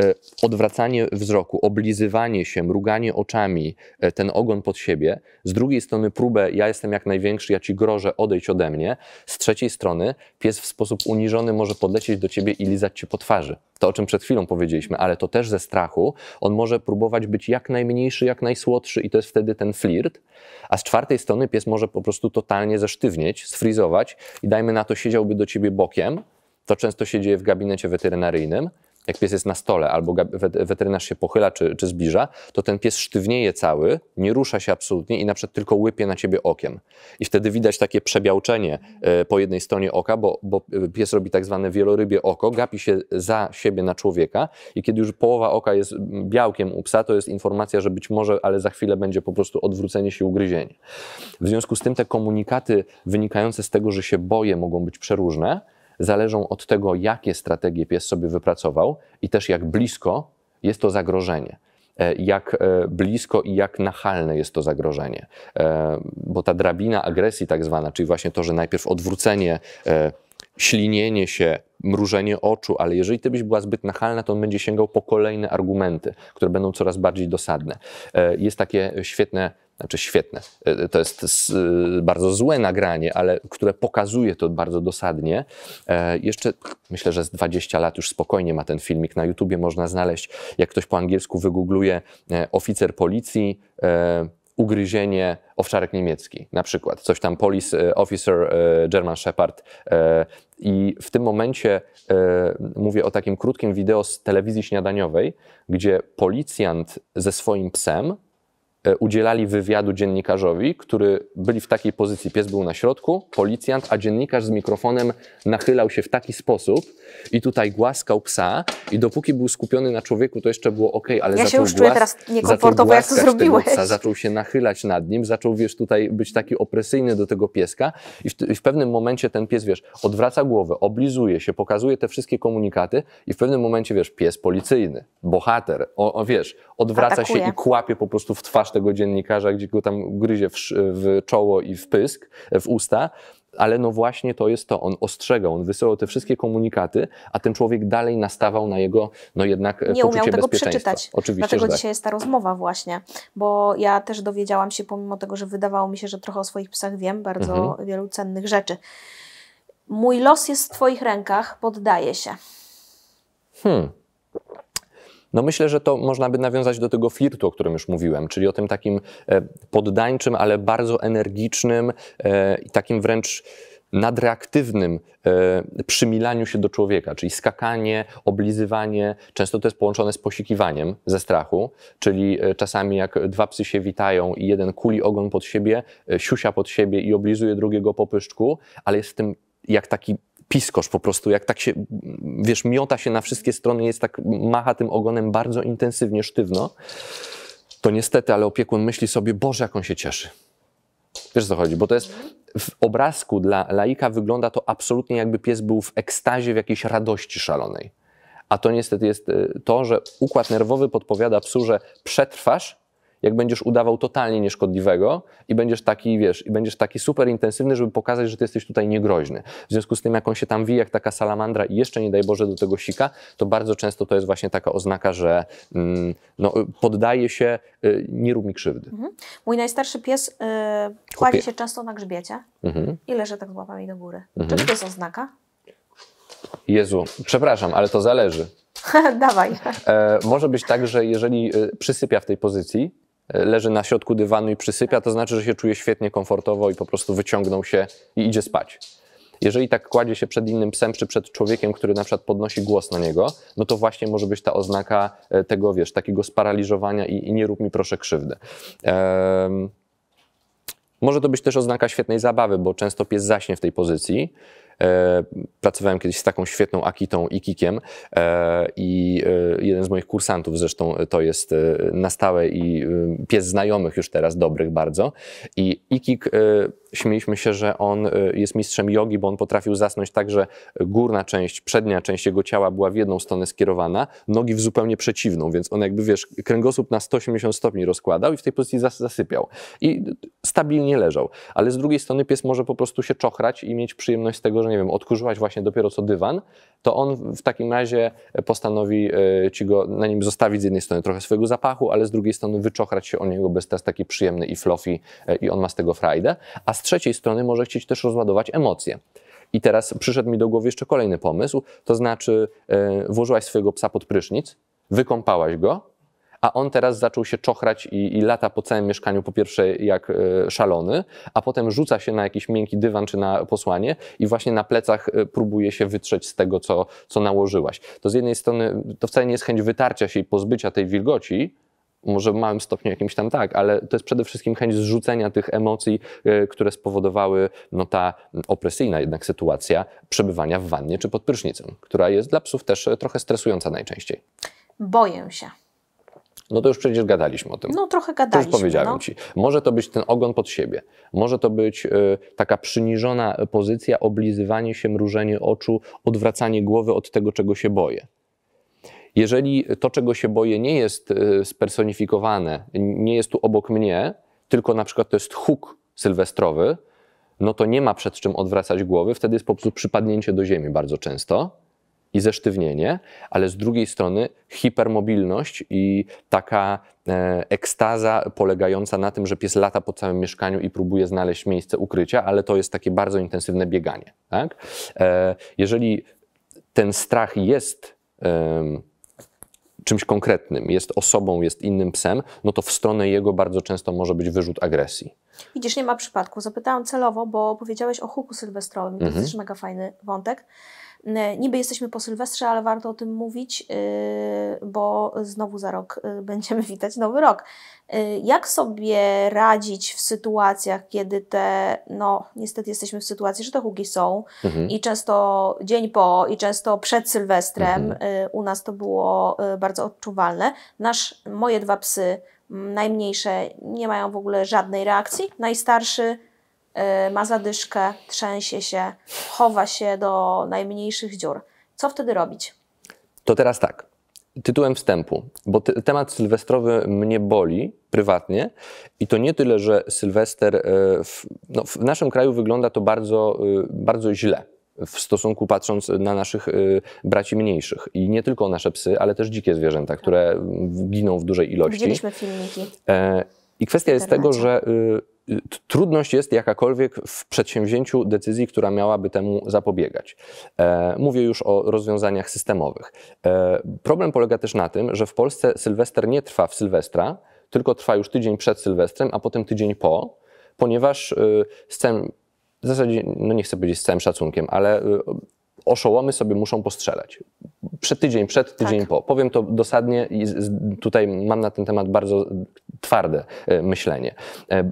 E, odwracanie wzroku, oblizywanie się, mruganie oczami, e, ten ogon pod siebie, z drugiej strony próbę ja jestem jak największy, ja ci grożę, odejdź ode mnie, z trzeciej strony pies w sposób uniżony może podlecieć do ciebie i lizać cię po twarzy. To, o czym przed chwilą powiedzieliśmy, ale to też ze strachu, on może próbować być jak najmniejszy, jak najsłodszy i to jest wtedy ten flirt, a z czwartej strony pies może po prostu totalnie zesztywnieć, sfrizować i dajmy na to siedziałby do ciebie bokiem, to często się dzieje w gabinecie weterynaryjnym, jak pies jest na stole albo weterynarz się pochyla czy, czy zbliża, to ten pies sztywnieje cały, nie rusza się absolutnie i na przykład tylko łypie na ciebie okiem. I wtedy widać takie przebiałczenie e, po jednej stronie oka, bo, bo e, pies robi tak zwane wielorybie oko, gapi się za siebie na człowieka i kiedy już połowa oka jest białkiem u psa, to jest informacja, że być może, ale za chwilę będzie po prostu odwrócenie się, ugryzienie. W związku z tym te komunikaty wynikające z tego, że się boję, mogą być przeróżne zależą od tego, jakie strategie pies sobie wypracował i też jak blisko jest to zagrożenie e, jak e, blisko i jak nachalne jest to zagrożenie. E, bo ta drabina agresji, tak zwana, czyli właśnie to, że najpierw odwrócenie, ślinienie się, mrużenie oczu, ale jeżeli ty byś była zbyt nachalna, to on będzie sięgał po kolejne argumenty, które będą coraz bardziej dosadne. Jest takie świetne znaczy świetne, e, e, to jest e, bardzo złe nagranie, ale które pokazuje to bardzo dosadnie. Jeszcze myślę, że z 20 lat już spokojnie ma ten filmik na YouTubie, można znaleźć, jak ktoś po angielsku wygoogluje oficer policji, ugryzienie owczarek niemiecki", na przykład, coś tam police officer German Shepherd i w tym momencie mówię o takim krótkim wideo z telewizji śniadaniowej, gdzie policjant ze swoim psem E, udzielali wywiadu dziennikarzowi, który byli w takiej pozycji, pies był na środku, policjant, a dziennikarz z mikrofonem nachylał się w taki sposób i tutaj głaskał psa i dopóki był skupiony na człowieku, to jeszcze było ok, ale ja zaczął, się już teraz niekomfortowo, jak to zrobiłeś. Psa, zaczął się nachylać nad nim, zaczął, wiesz, tutaj być taki opresyjny do tego pieska i w, i w pewnym momencie ten pies, wiesz, odwraca głowę, oblizuje się, pokazuje te wszystkie komunikaty i w pewnym momencie, wiesz, pies policyjny, bohater, o, o wiesz, odwraca Atakuje. się i kłapie po prostu w twarz tego dziennikarza, gdzie go tam gryzie w, w czoło i w pysk, w usta ale no właśnie to jest to. On ostrzegał, on wysyłał te wszystkie komunikaty, a ten człowiek dalej nastawał na jego, no jednak e, Nie poczucie umiał tego przeczytać. Oczywiście, Dlatego tak. dzisiaj tak. jest ta rozmowa właśnie, bo ja też dowiedziałam się, pomimo tego, że wydawało mi się, że trochę o swoich psach wiem, bardzo mhm. wielu cennych rzeczy. Mój los jest w Twoich rękach, poddaję się. Hmm. No myślę, że to można by nawiązać do tego flirtu, o którym już mówiłem, czyli o tym takim e, poddańczym, ale bardzo energicznym e, i takim wręcz nadreaktywnym e, przymilaniu się do człowieka, czyli skakanie, oblizywanie, często to jest połączone z posikiwaniem ze strachu, czyli czasami jak dwa psy się witają i jeden kuli ogon pod siebie, siusia pod siebie i oblizuje drugiego po pyszczku, ale jest w tym jak taki piskosz po prostu, jak tak się, wiesz, miota się na wszystkie strony, jest tak, macha tym ogonem bardzo intensywnie, sztywno, to niestety, ale opiekun myśli sobie, Boże, jak on się cieszy. Wiesz co chodzi, bo to jest, w obrazku dla laika wygląda to absolutnie jakby pies był w ekstazie, w jakiejś radości szalonej. A to niestety jest y, to, że układ nerwowy podpowiada psu, że przetrwasz, jak będziesz udawał totalnie nieszkodliwego i będziesz taki, wiesz, i będziesz taki super intensywny, żeby pokazać, że ty jesteś tutaj niegroźny. W związku z tym, jak on się tam wije, jak taka salamandra i jeszcze nie daj Boże do tego sika, to bardzo często to jest właśnie taka oznaka, że mm, no, poddaje się, y, nie rób mi krzywdy. Mhm. Mój najstarszy pies y, kładzie się często na grzbiecie mhm. i leży tak z łapami do góry. Mhm. Czy to jest oznaka? Jezu, przepraszam, ale to zależy. Dawaj. E, może być tak, że jeżeli y, przysypia w tej pozycji, leży na środku dywanu i przysypia, to znaczy, że się czuje świetnie, komfortowo i po prostu wyciągnął się i idzie spać. Jeżeli tak kładzie się przed innym psem czy przed człowiekiem, który na przykład podnosi głos na niego, no to właśnie może być ta oznaka e, tego, wiesz, takiego sparaliżowania i, i nie rób mi proszę krzywdy. Um, może to być też oznaka świetnej zabawy, bo często pies zaśnie w tej pozycji. E, pracowałem kiedyś z taką świetną Akitą i Kikiem e, i e, jeden z moich kursantów zresztą to jest na stałe i pies znajomych już teraz, dobrych bardzo. I Ikik śmieliśmy się, że on jest mistrzem jogi, bo on potrafił zasnąć tak, że górna część, przednia część jego ciała była w jedną stronę skierowana, nogi w zupełnie przeciwną, więc on jakby, wiesz, kręgosłup na 180 stopni rozkładał i w tej pozycji zasypiał. I stabilnie leżał. Ale z drugiej strony pies może po prostu się czochrać i mieć przyjemność z tego, że że nie wiem, odkurzyłaś właśnie dopiero co dywan, to on w takim razie postanowi e, ci go na nim zostawić z jednej strony trochę swojego zapachu, ale z drugiej strony wyczochrać się o niego, bo jest teraz taki przyjemny i fluffy e, i on ma z tego frajdę. A z trzeciej strony może chcieć też rozładować emocje. I teraz przyszedł mi do głowy jeszcze kolejny pomysł, to znaczy e, włożyłaś swojego psa pod prysznic, wykąpałaś go, a on teraz zaczął się czochrać i, i lata po całym mieszkaniu, po pierwsze jak e, szalony, a potem rzuca się na jakiś miękki dywan czy na posłanie i właśnie na plecach e, próbuje się wytrzeć z tego, co, co nałożyłaś. To z jednej strony to wcale nie jest chęć wytarcia się i pozbycia tej wilgoci, może w małym stopniu jakimś tam tak, ale to jest przede wszystkim chęć zrzucenia tych emocji, e, które spowodowały no, ta opresyjna jednak sytuacja przebywania w wannie czy pod prysznicem, która jest dla psów też trochę stresująca najczęściej. Boję się. No to już przecież gadaliśmy o tym. No trochę gadaliśmy. To już powiedziałem no. Ci. Może to być ten ogon pod siebie. Może to być y, taka przyniżona pozycja, oblizywanie się, mrużenie oczu, odwracanie głowy od tego, czego się boję. Jeżeli to, czego się boję, nie jest y, spersonifikowane, nie jest tu obok mnie, tylko na przykład to jest huk sylwestrowy, no to nie ma przed czym odwracać głowy, wtedy jest po prostu przypadnięcie do ziemi bardzo często i zesztywnienie, ale z drugiej strony hipermobilność i taka e, ekstaza polegająca na tym, że pies lata po całym mieszkaniu i próbuje znaleźć miejsce ukrycia, ale to jest takie bardzo intensywne bieganie. Tak? E, jeżeli ten strach jest czymś konkretnym, jest osobą, jest innym psem, no to w stronę jego bardzo często może być wyrzut agresji. Widzisz, nie ma przypadku. Zapytałam celowo, bo powiedziałeś o huku sylwestrowym. To jest mhm. też mega fajny wątek. Niby jesteśmy po Sylwestrze, ale warto o tym mówić, y, bo znowu za rok y, będziemy witać nowy rok. Y, jak sobie radzić w sytuacjach, kiedy te, no niestety jesteśmy w sytuacji, że te hugi są mhm. i często dzień po i często przed Sylwestrem mhm. u nas to było bardzo odczuwalne. Nasz, moje dwa psy najmniejsze nie mają w ogóle żadnej reakcji. Najstarszy Y, ma zadyszkę, trzęsie się, chowa się do najmniejszych dziur. Co wtedy robić? To teraz tak. Tytułem wstępu, bo temat sylwestrowy mnie boli prywatnie i to nie tyle, że sylwester y, w, no, w naszym kraju wygląda to bardzo, y, bardzo źle w stosunku patrząc na naszych braci mniejszych. I nie tylko nasze psy, ale też dzikie zwierzęta, które giną w dużej ilości. Widzieliśmy filmiki. E, I kwestia jest tego, że trudność jest jakakolwiek w przedsięwzięciu decyzji, która miałaby temu zapobiegać. E, mówię już o rozwiązaniach systemowych. E, problem polega też na tym, że w Polsce Sylwester nie trwa w Sylwestra, tylko trwa już tydzień przed Sylwestrem, a potem tydzień po, ponieważ y, z całym, w zasadzie, no nie chcę powiedzieć z całym szacunkiem, ale y, oszołomy sobie muszą postrzelać. Przed tydzień, przed tydzień tak. po. Powiem to dosadnie i tutaj mam na ten temat bardzo e, twarde e, myślenie. E,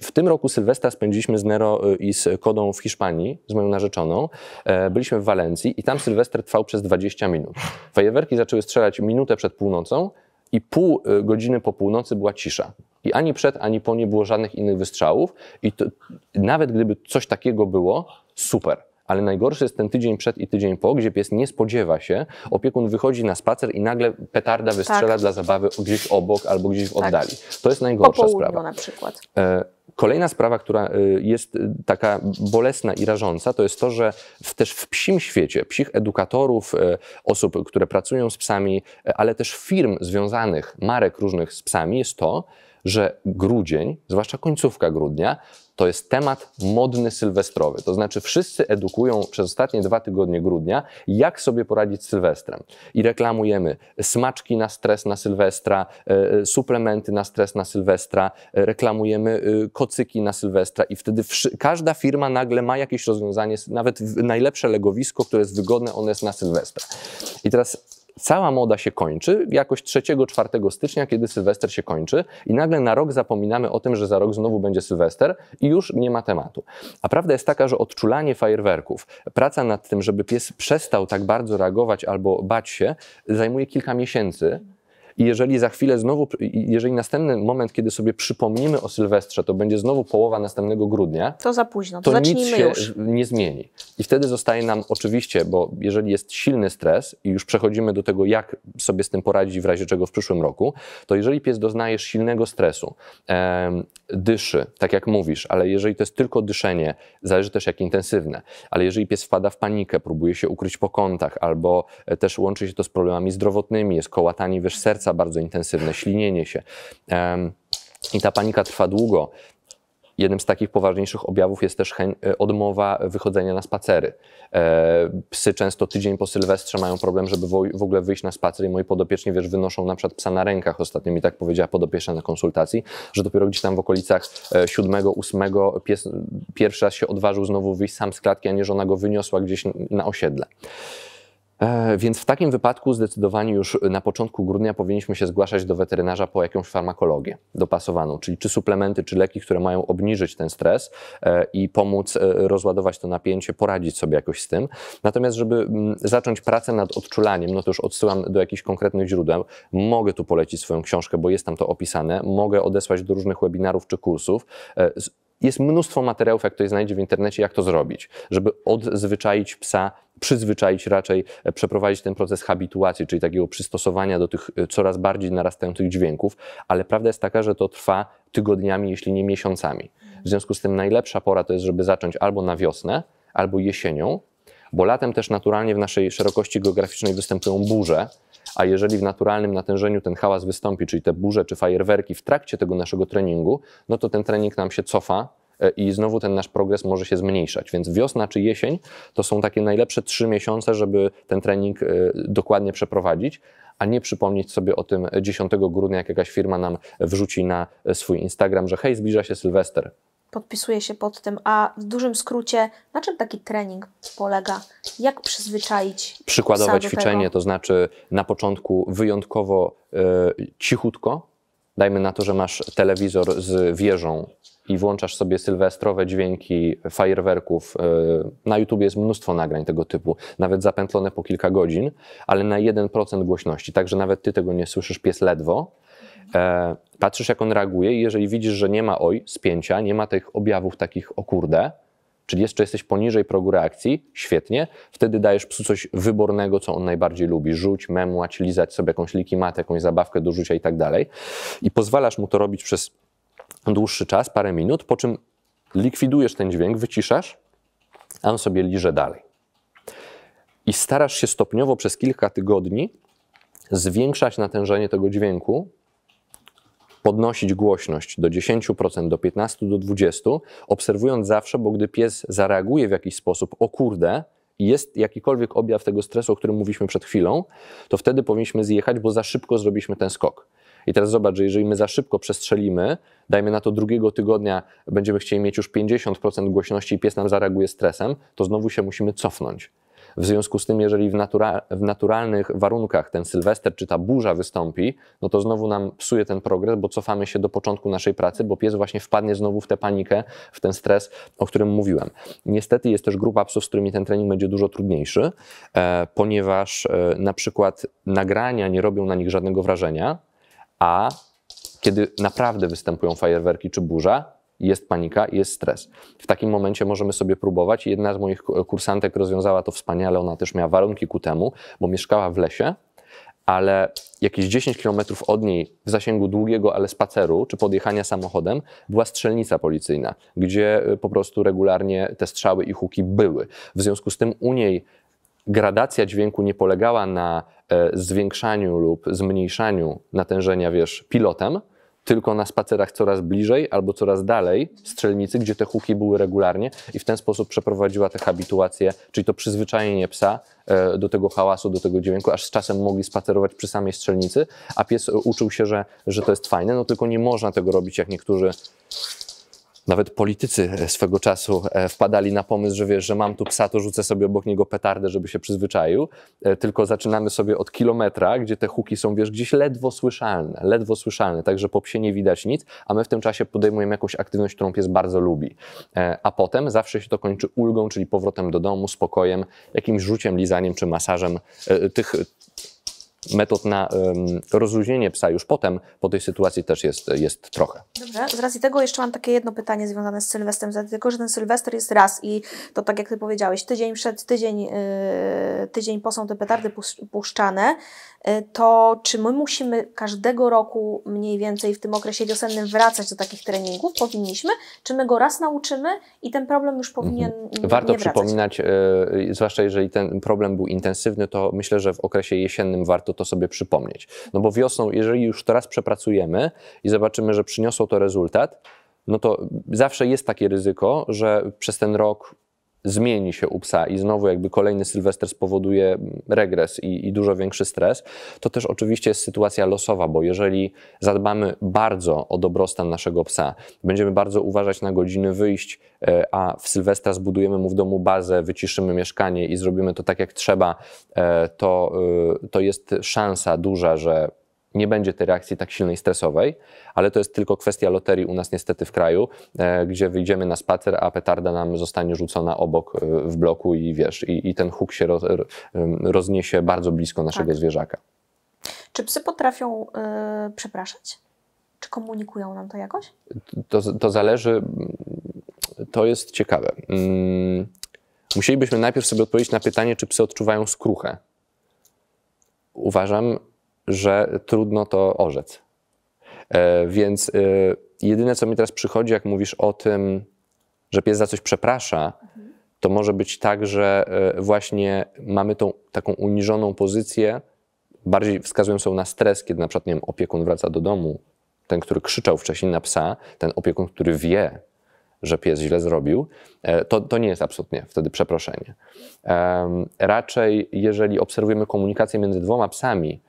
w tym roku Sylwestra spędziliśmy z Nero i z Kodą w Hiszpanii, z moją narzeczoną. Byliśmy w Walencji i tam Sylwester trwał przez 20 minut. Fajerwerki zaczęły strzelać minutę przed północą i pół godziny po północy była cisza. I ani przed, ani po nie było żadnych innych wystrzałów. I to, nawet gdyby coś takiego było, super ale najgorszy jest ten tydzień przed i tydzień po, gdzie pies nie spodziewa się, opiekun wychodzi na spacer i nagle petarda wystrzela tak. dla zabawy gdzieś obok albo gdzieś w tak. oddali. Tak. To jest najgorsza po sprawa. na przykład. E, kolejna sprawa, która e, jest e, taka bolesna i rażąca, to jest to, że w, też w psim świecie, psich edukatorów, osób, które pracują z psami, ale też firm związanych, marek różnych z psami, jest to, że grudzień, zwłaszcza końcówka grudnia, to jest temat modny sylwestrowy. To znaczy, wszyscy edukują przez ostatnie dwa tygodnie grudnia, jak sobie poradzić z sylwestrem. I reklamujemy smaczki na stres na sylwestra, e, suplementy na stres na sylwestra, e, reklamujemy y, kocyki na sylwestra, i wtedy każda firma nagle ma jakieś rozwiązanie, nawet najlepsze legowisko, które jest wygodne, one jest na sylwestra. I teraz cała moda się kończy, jakoś 3-4 stycznia, kiedy Sylwester się kończy i nagle na rok zapominamy o tym, że za rok znowu będzie Sylwester i już nie ma tematu. A prawda jest taka, że odczulanie fajerwerków, praca nad tym, żeby pies przestał tak bardzo reagować albo bać się, zajmuje kilka miesięcy. I jeżeli za chwilę znowu, jeżeli następny moment, kiedy sobie przypomnimy o Sylwestrze, to będzie znowu połowa następnego grudnia, to za późno, to, to nic się już. nie zmieni. I wtedy zostaje nam oczywiście, bo jeżeli jest silny stres i już przechodzimy do tego, jak sobie z tym poradzić w razie czego w przyszłym roku, to jeżeli pies doznaje silnego stresu, e, dyszy, tak jak mówisz, ale jeżeli to jest tylko dyszenie, zależy też jak intensywne, ale jeżeli pies wpada w panikę, próbuje się ukryć po kątach albo e, też łączy się to z problemami zdrowotnymi, jest kołatanie wyż serca, bardzo intensywne, ślinienie się. I ta panika trwa długo. Jednym z takich poważniejszych objawów jest też e, odmowa wychodzenia na spacery. E, psy często tydzień po Sylwestrze mają problem, żeby w ogóle wyjść na spacer i moi podopieczni, wiesz, wynoszą na przykład psa na rękach. Ostatnio mi tak powiedziała podopieczna na konsultacji, że dopiero gdzieś tam w okolicach e, siódmego, ósmego pies pierwszy raz się odważył znowu wyjść sam z klatki, a nie żona go wyniosła gdzieś na osiedle. E, więc w takim wypadku zdecydowanie już na początku grudnia powinniśmy się zgłaszać do weterynarza po jakąś farmakologię dopasowaną, czyli czy suplementy, czy leki, które mają obniżyć ten stres e, i pomóc e, rozładować to napięcie, poradzić sobie jakoś z tym. Natomiast, żeby mm, zacząć pracę nad odczulaniem, no to już odsyłam do jakichś konkretnych źródeł. Mogę tu polecić swoją książkę, bo jest tam to opisane. Mogę odesłać do różnych webinarów czy kursów jest mnóstwo materiałów, jak ktoś znajdzie w internecie, jak to zrobić, żeby odzwyczaić psa, przyzwyczaić raczej, e, przeprowadzić ten proces habituacji, czyli takiego przystosowania do tych e, coraz bardziej narastających dźwięków, ale prawda jest taka, że to trwa tygodniami, jeśli nie miesiącami. W związku z tym najlepsza pora to jest, żeby zacząć albo na wiosnę, albo jesienią, bo latem też naturalnie w naszej szerokości geograficznej występują burze, a jeżeli w naturalnym natężeniu ten hałas wystąpi, czyli te burze czy fajerwerki w trakcie tego naszego treningu, no to ten trening nam się cofa e, i znowu ten nasz progres może się zmniejszać. Więc wiosna czy jesień to są takie najlepsze trzy miesiące, żeby ten trening e, dokładnie przeprowadzić, a nie przypomnieć sobie o tym 10 grudnia, jak jakaś firma nam wrzuci na e, swój Instagram, że hej, zbliża się Sylwester podpisuje się pod tym. A w dużym skrócie, na czym taki trening polega? Jak przyzwyczaić? Przykładowe ćwiczenie, to znaczy na początku wyjątkowo y, cichutko. Dajmy na to, że masz telewizor z wieżą i włączasz sobie sylwestrowe dźwięki fajerwerków. E, na YouTube jest mnóstwo nagrań tego typu, nawet zapętlone po kilka godzin, ale na 1% głośności, także nawet ty tego nie słyszysz pies ledwo E, patrzysz, jak on reaguje, i jeżeli widzisz, że nie ma oj, spięcia, nie ma tych objawów takich o kurde, czyli jeszcze jesteś poniżej progu reakcji, świetnie, wtedy dajesz psu coś wybornego, co on najbardziej lubi. Rzuć, memłać, lizać sobie jakąś likimatę, jakąś zabawkę do rzucia i tak dalej. I pozwalasz mu to robić przez dłuższy czas, parę minut, po czym likwidujesz ten dźwięk, wyciszasz, a on sobie liże dalej. I starasz się stopniowo przez kilka tygodni zwiększać natężenie tego dźwięku, podnosić głośność do 10%, do 15%, do 20%, obserwując zawsze, bo gdy pies zareaguje w jakiś sposób, o kurde, jest jakikolwiek objaw tego stresu, o którym mówiliśmy przed chwilą, to wtedy powinniśmy zjechać, bo za szybko zrobiliśmy ten skok. I teraz zobacz, że jeżeli my za szybko przestrzelimy, dajmy na to drugiego tygodnia, będziemy chcieli mieć już 50% głośności i pies nam zareaguje stresem, to znowu się musimy cofnąć. W związku z tym, jeżeli w, natura w naturalnych warunkach ten sylwester czy ta burza wystąpi, no to znowu nam psuje ten progres, bo cofamy się do początku naszej pracy, bo pies właśnie wpadnie znowu w tę panikę, w ten stres, o którym mówiłem. Niestety jest też grupa psów, z którymi ten trening będzie dużo trudniejszy, e, ponieważ e, na przykład nagrania nie robią na nich żadnego wrażenia, a kiedy naprawdę występują fajerwerki czy burza, jest panika i jest stres. W takim momencie możemy sobie próbować. Jedna z moich kursantek rozwiązała to wspaniale, ona też miała warunki ku temu, bo mieszkała w lesie, ale jakieś 10 kilometrów od niej, w zasięgu długiego, ale spaceru czy podjechania samochodem, była strzelnica policyjna, gdzie y, po prostu regularnie te strzały i huki były. W związku z tym u niej gradacja dźwięku nie polegała na e, zwiększaniu lub zmniejszaniu natężenia, wiesz, pilotem, tylko na spacerach coraz bliżej albo coraz dalej strzelnicy, gdzie te huki były regularnie i w ten sposób przeprowadziła tę habituację, czyli to przyzwyczajenie psa e, do tego hałasu, do tego dźwięku, aż z czasem mogli spacerować przy samej strzelnicy, a pies e, uczył się, że, że to jest fajne, no tylko nie można tego robić jak niektórzy nawet politycy swego czasu e, wpadali na pomysł, że wiesz, że mam tu psa, to rzucę sobie obok niego petardę, żeby się przyzwyczaił. E, tylko zaczynamy sobie od kilometra, gdzie te huki są, wiesz, gdzieś ledwo słyszalne, ledwo słyszalne, także po psie nie widać nic, a my w tym czasie podejmujemy jakąś aktywność, którą pies bardzo lubi. E, a potem zawsze się to kończy ulgą, czyli powrotem do domu, spokojem, jakimś rzuciem, lizaniem czy masażem tych, metod na um, rozluźnienie psa już potem, po tej sytuacji też jest, jest trochę. Dobrze, z racji tego jeszcze mam takie jedno pytanie związane z Sylwestrem, z tego, że ten Sylwester jest raz i to tak jak Ty powiedziałeś, tydzień przed, tydzień, yy, tydzień po są te petardy puszczane, y, to czy my musimy każdego roku mniej więcej w tym okresie wiosennym wracać do takich treningów? Powinniśmy? Czy my go raz nauczymy i ten problem już mhm. powinien mhm. Warto przypominać, e, zwłaszcza jeżeli ten problem był intensywny, to myślę, że w okresie jesiennym warto warto to sobie przypomnieć. No bo wiosną, jeżeli już teraz przepracujemy i zobaczymy, że przyniosło to rezultat, no to zawsze jest takie ryzyko, że przez ten rok zmieni się u psa i znowu jakby kolejny Sylwester spowoduje regres i, i, dużo większy stres, to też oczywiście jest sytuacja losowa, bo jeżeli zadbamy bardzo o dobrostan naszego psa, będziemy bardzo uważać na godziny wyjść, e, a w Sylwestra zbudujemy mu w domu bazę, wyciszymy mieszkanie i zrobimy to tak jak trzeba, e, to, e, to jest szansa duża, że nie będzie tej reakcji tak silnej stresowej, ale to jest tylko kwestia loterii u nas niestety w kraju, e, gdzie wyjdziemy na spacer, a petarda nam zostanie rzucona obok e, w bloku i wiesz, i, i ten huk się roz, rozniesie bardzo blisko naszego tak. zwierzaka. Czy psy potrafią yy, przepraszać? Czy komunikują nam to jakoś? To, to zależy, to jest ciekawe. Mm, musielibyśmy najpierw sobie odpowiedzieć na pytanie, czy psy odczuwają skruchę. Uważam, że trudno to orzec. E, więc e, jedyne, co mi teraz przychodzi, jak mówisz o tym, że pies za coś przeprasza, to może być tak, że e, właśnie mamy tą taką uniżoną pozycję, bardziej wskazują sobie na stres, kiedy na przykład nie wiem, opiekun wraca do domu, ten, który krzyczał wcześniej na psa, ten opiekun, który wie, że pies źle zrobił, to, to nie jest absolutnie wtedy przeproszenie. raczej, jeżeli obserwujemy komunikację między dwoma psami,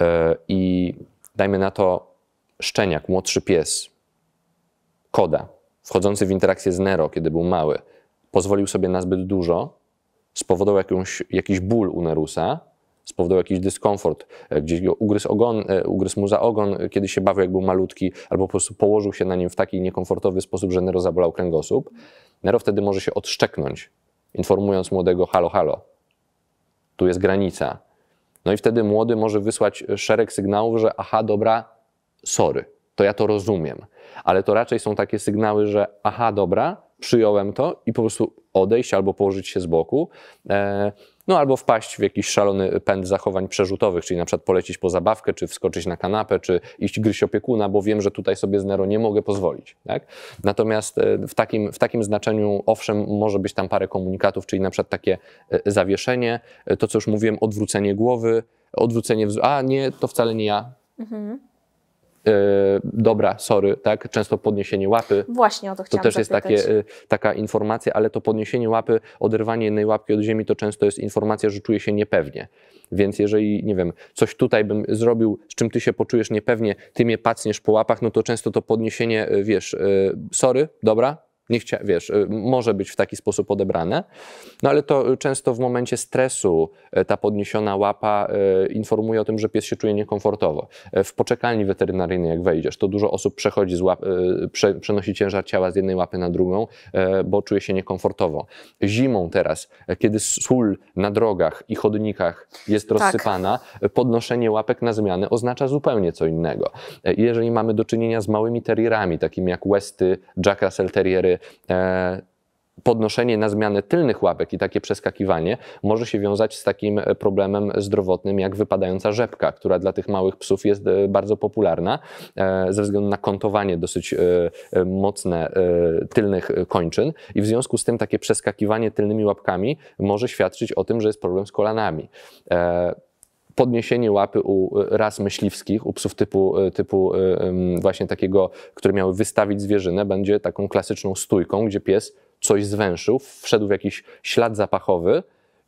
E, i dajmy na to szczeniak, młodszy pies, koda, wchodzący w interakcję z Nero, kiedy był mały, pozwolił sobie na zbyt dużo, spowodował jakąś, jakiś ból u Nerusa, spowodował jakiś dyskomfort, e, gdzieś go ugryzł, ogon, e, ugryzł mu za ogon, kiedy się bawił, jak był malutki, albo po prostu położył się na nim w taki niekomfortowy sposób, że Nero zabolał kręgosłup. Nero wtedy może się odszczeknąć, informując młodego halo, halo, tu jest granica, no i wtedy młody może wysłać szereg sygnałów, że aha, dobra, sorry, to ja to rozumiem. Ale to raczej są takie sygnały, że aha, dobra, przyjąłem to i po prostu odejść albo położyć się z boku. E, no albo wpaść w jakiś szalony pęd zachowań przerzutowych, czyli na przykład polecić po zabawkę, czy wskoczyć na kanapę, czy iść gryźć opiekuna, bo wiem, że tutaj sobie z Nero nie mogę pozwolić. Tak? Natomiast e, w takim, w takim znaczeniu, owszem, może być tam parę komunikatów, czyli na przykład takie e, zawieszenie, e, to co już mówiłem, odwrócenie głowy, odwrócenie, a nie, to wcale nie ja, Mhm. E, dobra, sorry, tak? Często podniesienie łapy. Właśnie o to chciałam To też jest takie, y, taka informacja, ale to podniesienie łapy, oderwanie jednej łapki od ziemi, to często jest informacja, że czuję się niepewnie. Więc jeżeli, nie wiem, coś tutaj bym zrobił, z czym ty się poczujesz niepewnie, ty mnie pacniesz po łapach, no to często to podniesienie, y, wiesz, y, sorry, dobra, nie chcia, wiesz, y, może być w taki sposób odebrane, no ale to często w momencie stresu e, ta podniesiona łapa e, informuje o tym, że pies się czuje niekomfortowo. E, w poczekalni weterynaryjnej, jak wejdziesz, to dużo osób przechodzi z łap, prze, przenosi ciężar ciała z jednej łapy na drugą, bo czuje się niekomfortowo. Zimą teraz, kiedy sól na drogach i chodnikach jest tak. rozsypana, tak. podnoszenie łapek na zmianę oznacza zupełnie co innego. Jeżeli mamy do czynienia z małymi terrierami, takimi jak Westy, Jack Russell Terriery, E, podnoszenie na zmianę tylnych łapek i takie przeskakiwanie może się wiązać z takim problemem zdrowotnym jak wypadająca rzepka, która dla tych małych psów jest e, bardzo popularna e, ze względu na kątowanie dosyć mocne tylnych kończyn i w związku z tym takie przeskakiwanie tylnymi łapkami może świadczyć o tym, że jest problem z kolanami podniesienie łapy u e, ras myśliwskich, u psów typu, e, typu e, właśnie takiego, które miały wystawić zwierzynę, będzie taką klasyczną stójką, gdzie pies coś zwęszył, wszedł w jakiś ślad zapachowy,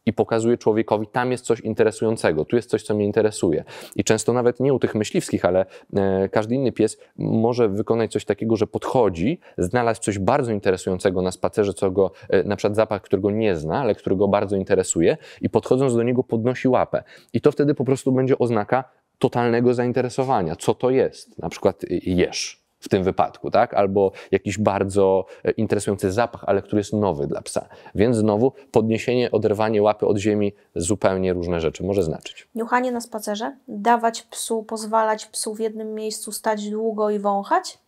i pokazuje człowiekowi, tam jest coś interesującego, tu jest coś, co mnie interesuje. I często nawet nie u tych myśliwskich, ale e, każdy inny pies może wykonać coś takiego, że podchodzi, znalazł coś bardzo interesującego na spacerze, co go, e, na przykład zapach, którego nie zna, ale którego bardzo interesuje i podchodząc do niego podnosi łapę. I to wtedy po prostu będzie oznaka totalnego zainteresowania. Co to jest? Na przykład y, jesz w tym wypadku, tak? Albo jakiś bardzo e, interesujący zapach, ale który jest nowy dla psa. Więc znowu podniesienie, oderwanie łapy od ziemi zupełnie różne rzeczy może znaczyć. Niuchanie na spacerze, dawać psu, pozwalać psu w jednym miejscu stać długo i wąchać.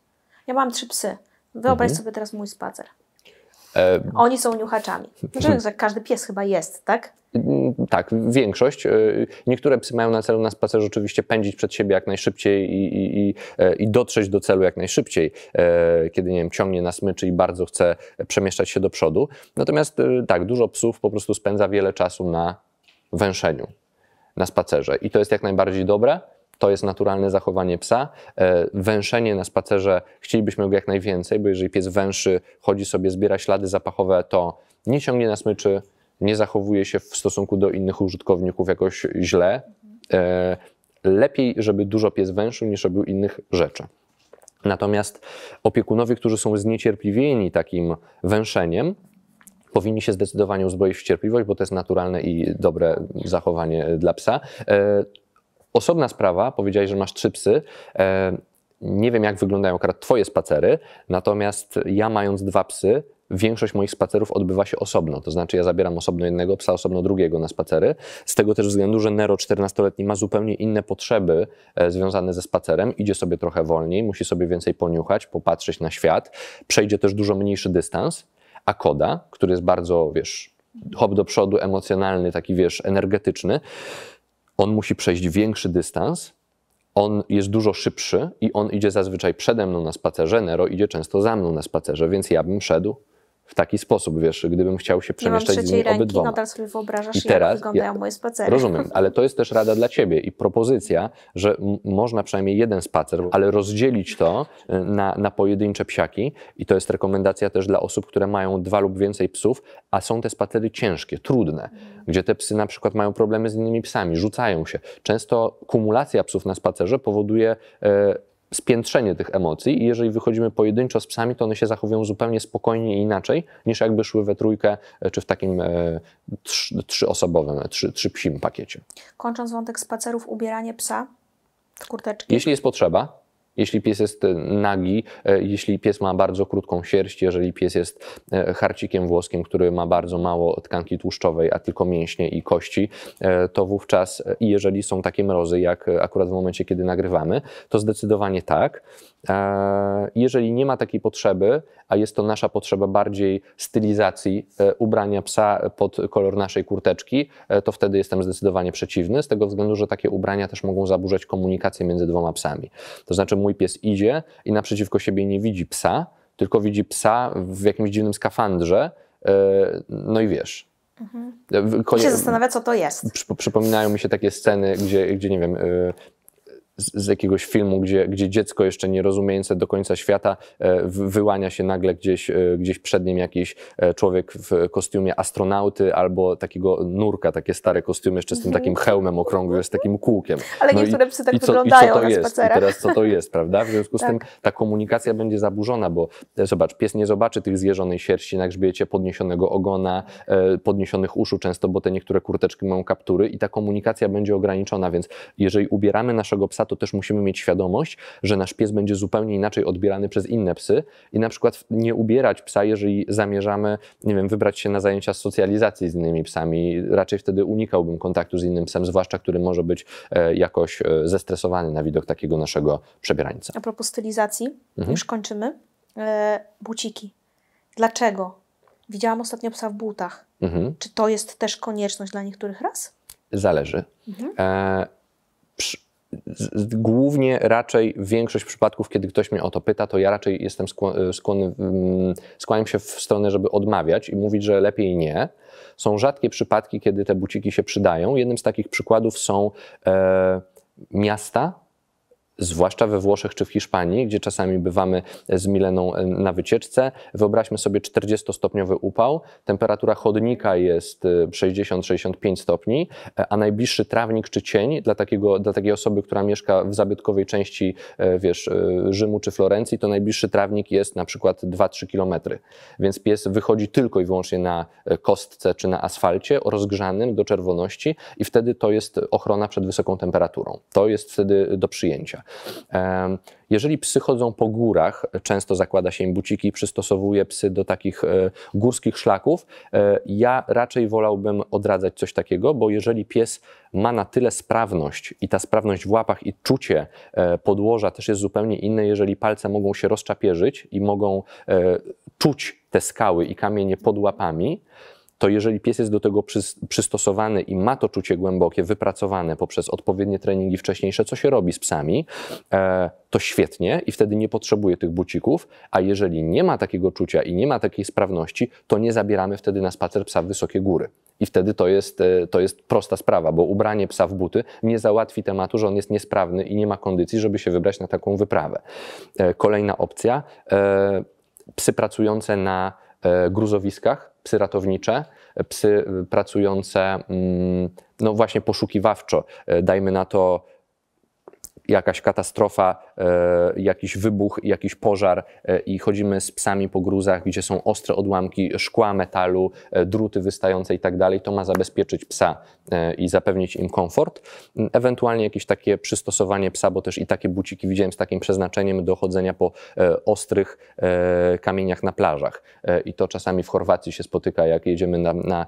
Ja mam trzy psy. Wyobraź mhm. sobie teraz mój spacer. Oni są niuchaczami. Znaczy, każdy pies chyba jest, tak? Mm, tak, większość. E, niektóre psy mają na celu na spacerze oczywiście pędzić przed siebie jak najszybciej i, i, i, e, i, dotrzeć do celu jak najszybciej, e, kiedy nie wiem, ciągnie na smyczy i bardzo chce przemieszczać się do przodu. Natomiast tak, dużo psów po prostu spędza wiele czasu na węszeniu, na spacerze i to jest jak najbardziej dobre to jest naturalne zachowanie psa. E, węszenie na spacerze chcielibyśmy go jak najwięcej, bo jeżeli pies węszy, chodzi sobie, zbiera ślady zapachowe, to nie ciągnie na smyczy, nie zachowuje się w stosunku do innych użytkowników jakoś źle. E, lepiej, żeby dużo pies węszył, niż robił innych rzeczy. Natomiast opiekunowie, którzy są zniecierpliwieni takim węszeniem, powinni się zdecydowanie uzbroić w cierpliwość, bo to jest naturalne i dobre zachowanie dla psa. E, Osobna sprawa, powiedziałeś, że masz trzy psy. E, nie wiem, jak wyglądają akurat Twoje spacery, natomiast ja, mając dwa psy, większość moich spacerów odbywa się osobno. To znaczy, ja zabieram osobno jednego psa, osobno drugiego na spacery. Z tego też względu, że Nero 14-letni ma zupełnie inne potrzeby e, związane ze spacerem. Idzie sobie trochę wolniej, musi sobie więcej poniuchać, popatrzeć na świat. Przejdzie też dużo mniejszy dystans. A Koda, który jest bardzo, wiesz, hop do przodu, emocjonalny, taki wiesz, energetyczny, on musi przejść większy dystans, on jest dużo szybszy i on idzie zazwyczaj przede mną na spacerze, Nero idzie często za mną na spacerze, więc ja bym szedł w taki sposób, wiesz, gdybym chciał się przemieszczać ja z nimi ręki, nadal sobie wyobrażasz, I teraz, jak wyglądają ja, moje spacery. Rozumiem, ale to jest też rada dla ciebie i propozycja, że można przynajmniej jeden spacer, ale rozdzielić to y, na, na pojedyncze psiaki i to jest rekomendacja też dla osób, które mają dwa lub więcej psów, a są te spacery ciężkie, trudne, mhm. gdzie te psy na przykład mają problemy z innymi psami, rzucają się. Często kumulacja psów na spacerze powoduje e, spiętrzenie tych emocji i jeżeli wychodzimy pojedynczo z psami, to one się zachowują zupełnie spokojnie i inaczej, niż jakby szły we trójkę, e, czy w takim e, trzy, trzyosobowym, e, trzy, trzy psim pakiecie. Kończąc wątek spacerów, ubieranie psa w kurteczki? Jeśli jest potrzeba, jeśli pies jest e, nagi, e, jeśli pies ma bardzo krótką sierść, jeżeli pies jest e, harcikiem włoskim, który ma bardzo mało tkanki tłuszczowej, a tylko mięśnie i kości, to wówczas, jeżeli są takie mrozy, jak akurat w momencie, kiedy nagrywamy, to zdecydowanie tak. Jeżeli nie ma takiej potrzeby, a jest to nasza potrzeba bardziej stylizacji e, ubrania psa pod kolor naszej kurteczki, e, to wtedy jestem zdecydowanie przeciwny, z tego względu, że takie ubrania też mogą zaburzać komunikację między dwoma psami. To znaczy, mój pies idzie i naprzeciwko siebie nie widzi psa, tylko widzi psa w jakimś dziwnym skafandrze, e, no i wiesz, Mhm. Konie... I się zastanawia, co to jest. Przypominają mi się takie sceny, gdzie, gdzie nie wiem, z, jakiegoś filmu, gdzie, gdzie dziecko jeszcze nie rozumiejące do końca świata e, wyłania się nagle gdzieś, e, gdzieś przed nim jakiś e, człowiek w kostiumie astronauty albo takiego nurka, takie stare kostiumy jeszcze z tym mhm. takim hełmem okrągłym, z takim kółkiem. Ale no niektóre psy tak i co, wyglądają i co to na jest? Spacerach. I teraz co to jest, prawda? W związku z tak. tym ta komunikacja będzie zaburzona, bo zobacz, pies nie zobaczy tych zjeżonej sierści na grzbiecie, podniesionego ogona, podniesionych uszu często, bo te niektóre kurteczki mają kaptury i ta komunikacja będzie ograniczona, więc jeżeli ubieramy naszego psa psa, to też musimy mieć świadomość, że nasz pies będzie zupełnie inaczej odbierany przez inne psy i na przykład nie ubierać psa, jeżeli zamierzamy, nie wiem, wybrać się na zajęcia socjalizacji z innymi psami. Raczej wtedy unikałbym kontaktu z innym psem, zwłaszcza który może być e, jakoś e, zestresowany na widok takiego naszego przebierańca. A propos stylizacji, mhm. już kończymy. E, buciki. Dlaczego? Widziałam ostatnio psa w butach. Mhm. Czy to jest też konieczność dla niektórych raz? Zależy. Mhm. E, przy, głównie raczej większość przypadków, kiedy ktoś mnie o to pyta, to ja raczej jestem e, skłonny, skłaniam się w stronę, żeby odmawiać i mówić, że lepiej nie. Są rzadkie przypadki, kiedy te buciki się przydają. Jednym z takich przykładów są e, miasta, zwłaszcza we Włoszech czy w Hiszpanii, gdzie czasami bywamy z Mileną e, na wycieczce. Wyobraźmy sobie 40-stopniowy upał, temperatura chodnika jest 60-65 e, stopni, e, a najbliższy trawnik czy cień dla, takiego, dla takiej osoby, która mieszka w zabytkowej części wiesz, Rzymu czy Florencji, to najbliższy trawnik jest na przykład 2-3 kilometry. Więc pies wychodzi tylko i wyłącznie na kostce czy na asfalcie rozgrzanym do czerwoności i wtedy to jest ochrona przed wysoką temperaturą. To jest wtedy do przyjęcia. Jeżeli psy chodzą po górach, często zakłada się im buciki i przystosowuje psy do takich e, górskich szlaków, e, ja raczej wolałbym odradzać coś takiego, bo jeżeli pies ma na tyle sprawność i ta sprawność w łapach i czucie e, podłoża też jest zupełnie inne, jeżeli palce mogą się rozczapierzyć i mogą czuć te skały i kamienie pod łapami, to jeżeli pies jest do tego przystosowany i ma to czucie głębokie, wypracowane poprzez odpowiednie treningi wcześniejsze, co się robi z psami, e, to świetnie i wtedy nie potrzebuje tych bucików, a jeżeli nie ma takiego czucia i nie ma takiej sprawności, to nie zabieramy wtedy na spacer psa w wysokie góry. I wtedy to jest, e, to jest prosta sprawa, bo ubranie psa w buty nie załatwi tematu, że on jest niesprawny i nie ma kondycji, żeby się wybrać na taką wyprawę. E, kolejna opcja, psy pracujące na gruzowiskach, psy ratownicze, psy y, pracujące, mm, no właśnie poszukiwawczo, e, dajmy na to jakaś katastrofa E, jakiś wybuch, jakiś pożar e, i chodzimy z psami po gruzach, gdzie są ostre odłamki szkła, metalu, e, druty wystające i tak dalej, to ma zabezpieczyć psa i zapewnić im komfort. Ewentualnie jakieś takie przystosowanie psa, bo też i takie buciki widziałem z takim przeznaczeniem do chodzenia po ostrych kamieniach na plażach. I to czasami w Chorwacji się spotyka, jak jedziemy na, na,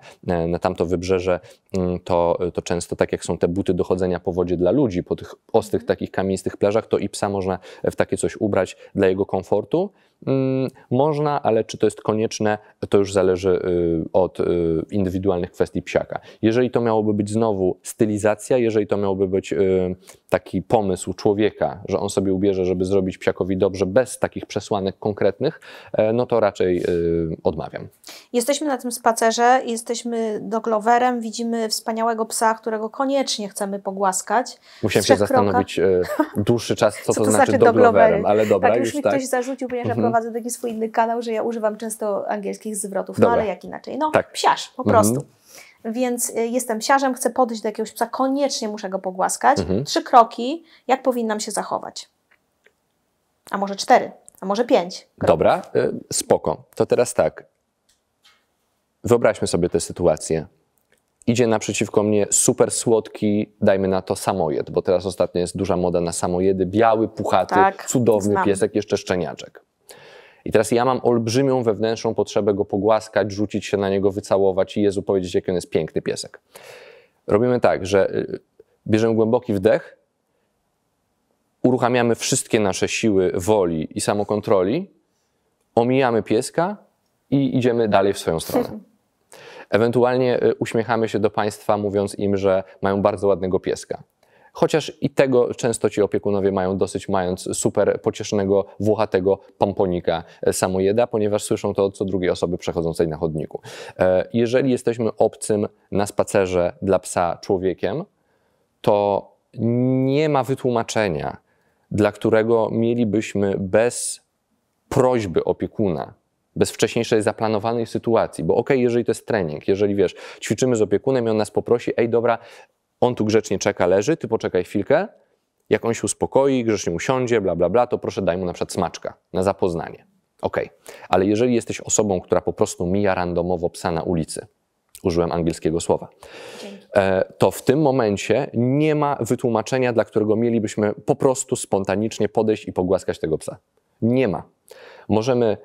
na tamto wybrzeże, mm, to, to często tak jak są te buty do chodzenia po wodzie dla ludzi, po tych ostrych takich kamienistych plażach, to i psa można w takie coś ubrać dla jego komfortu. Mm, można, ale czy to jest konieczne, to już zależy y, od y, indywidualnych kwestii psiaka. Jeżeli to miałoby być znowu stylizacja, jeżeli to miałoby być y, taki pomysł człowieka, że on sobie ubierze, żeby zrobić psiakowi dobrze bez takich przesłanek konkretnych, e, no to raczej odmawiam. Jesteśmy na tym spacerze, jesteśmy doglowerem, widzimy wspaniałego psa, którego koniecznie chcemy pogłaskać. Musiałem się zastanowić e, dłuższy czas, co, co to, to, znaczy, znaczy doglowerem, ale dobra. Tak, już, już mi tak. ktoś zarzucił, ponieważ prowadzę taki swój inny kanał, że ja używam często angielskich zwrotów, no, Dobra. no ale jak inaczej? No, tak. psiarz po mhm. prostu. Więc y, jestem psiarzem, chcę podejść do jakiegoś psa, koniecznie muszę go pogłaskać. Mhm. Trzy kroki, jak powinnam się zachować. A może cztery, a może pięć. Kroków. Dobra, y, spoko. To teraz tak. Wyobraźmy sobie tę sytuację idzie naprzeciwko mnie super słodki, dajmy na to samojed, bo teraz ostatnio jest duża moda na samojedy, biały, puchaty, tak, cudowny znam. piesek, jeszcze szczeniaczek. I teraz ja mam olbrzymią wewnętrzną potrzebę go pogłaskać, rzucić się na niego, wycałować i Jezu powiedzieć, jaki on jest piękny piesek. Robimy tak, że y, bierzemy głęboki wdech, uruchamiamy wszystkie nasze siły woli i samokontroli, omijamy pieska i idziemy dalej w swoją stronę. Ewentualnie y, uśmiechamy się do Państwa, mówiąc im, że mają bardzo ładnego pieska chociaż i tego często ci opiekunowie mają dosyć, mając super pociesznego, włochatego pomponika samojeda, ponieważ słyszą to od co drugiej osoby przechodzącej na chodniku. E, jeżeli jesteśmy obcym na spacerze dla psa człowiekiem, to nie ma wytłumaczenia, dla którego mielibyśmy bez prośby opiekuna bez wcześniejszej zaplanowanej sytuacji, bo okej, okay, jeżeli to jest trening, jeżeli wiesz, ćwiczymy z opiekunem i on nas poprosi, ej dobra, on tu grzecznie czeka, leży, ty poczekaj chwilkę. Jak on się uspokoi, grzecznie usiądzie, bla, bla, bla, to proszę daj mu na przykład smaczka na zapoznanie. OK, ale jeżeli jesteś osobą, która po prostu mija randomowo psa na ulicy, użyłem angielskiego słowa, e, to w tym momencie nie ma wytłumaczenia, dla którego mielibyśmy po prostu spontanicznie podejść i pogłaskać tego psa. Nie ma. Możemy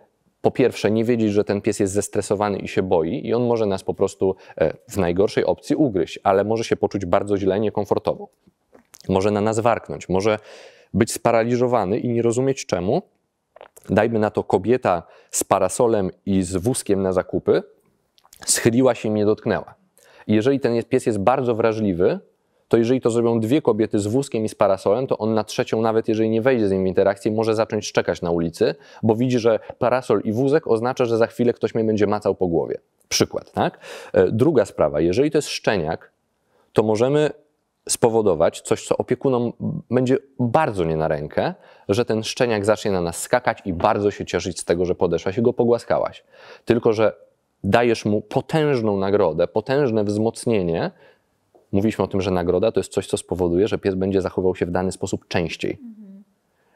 po pierwsze nie wiedzieć, że ten pies jest zestresowany i się boi, i on może nas po prostu e, w najgorszej opcji ugryźć, ale może się poczuć bardzo źle, niekomfortowo. Może na nas warknąć, może być sparaliżowany i nie rozumieć czemu. Dajmy na to kobieta z parasolem i z wózkiem na zakupy, schyliła się i mnie dotknęła. Jeżeli ten pies jest bardzo wrażliwy, to jeżeli to zrobią dwie kobiety z wózkiem i z parasolem, to on na trzecią, nawet jeżeli nie wejdzie z nim w interakcję, może zacząć szczekać na ulicy, bo widzi, że parasol i wózek oznacza, że za chwilę ktoś mnie będzie macał po głowie. Przykład, tak? E, druga sprawa, jeżeli to jest szczeniak, to możemy spowodować coś, co opiekunom będzie bardzo nie na rękę, że ten szczeniak zacznie na nas skakać i bardzo się cieszyć z tego, że podeszłaś i go pogłaskałaś. Tylko, że dajesz mu potężną nagrodę, potężne wzmocnienie, Mówiliśmy o tym, że nagroda to jest coś, co spowoduje, że pies będzie zachowywał się w dany sposób częściej. Mhm.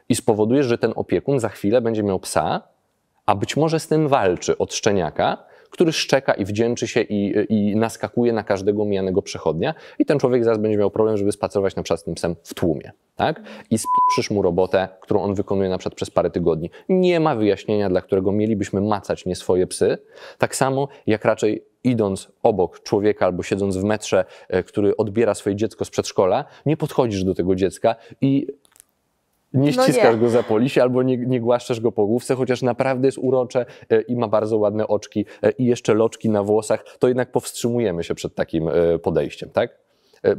I spowoduje, że ten opiekun za chwilę będzie miał psa, a być może z tym walczy od szczeniaka, który szczeka i wdzięczy się i, i naskakuje na każdego mijanego przechodnia i ten człowiek zaraz będzie miał problem, żeby spacerować na przykład z tym psem w tłumie, tak? Mhm. I spieprzysz mu robotę, którą on wykonuje na przykład przez parę tygodni. Nie ma wyjaśnienia, dla którego mielibyśmy macać nie swoje psy, tak samo jak raczej idąc obok człowieka albo siedząc w metrze, e, który odbiera swoje dziecko z przedszkola, nie podchodzisz do tego dziecka i nie no ściskasz no nie. go za polisie albo nie, nie głaszczasz go po główce, chociaż naprawdę jest urocze e, i ma bardzo ładne oczki e, i jeszcze loczki na włosach, to jednak powstrzymujemy się przed takim podejściem, tak?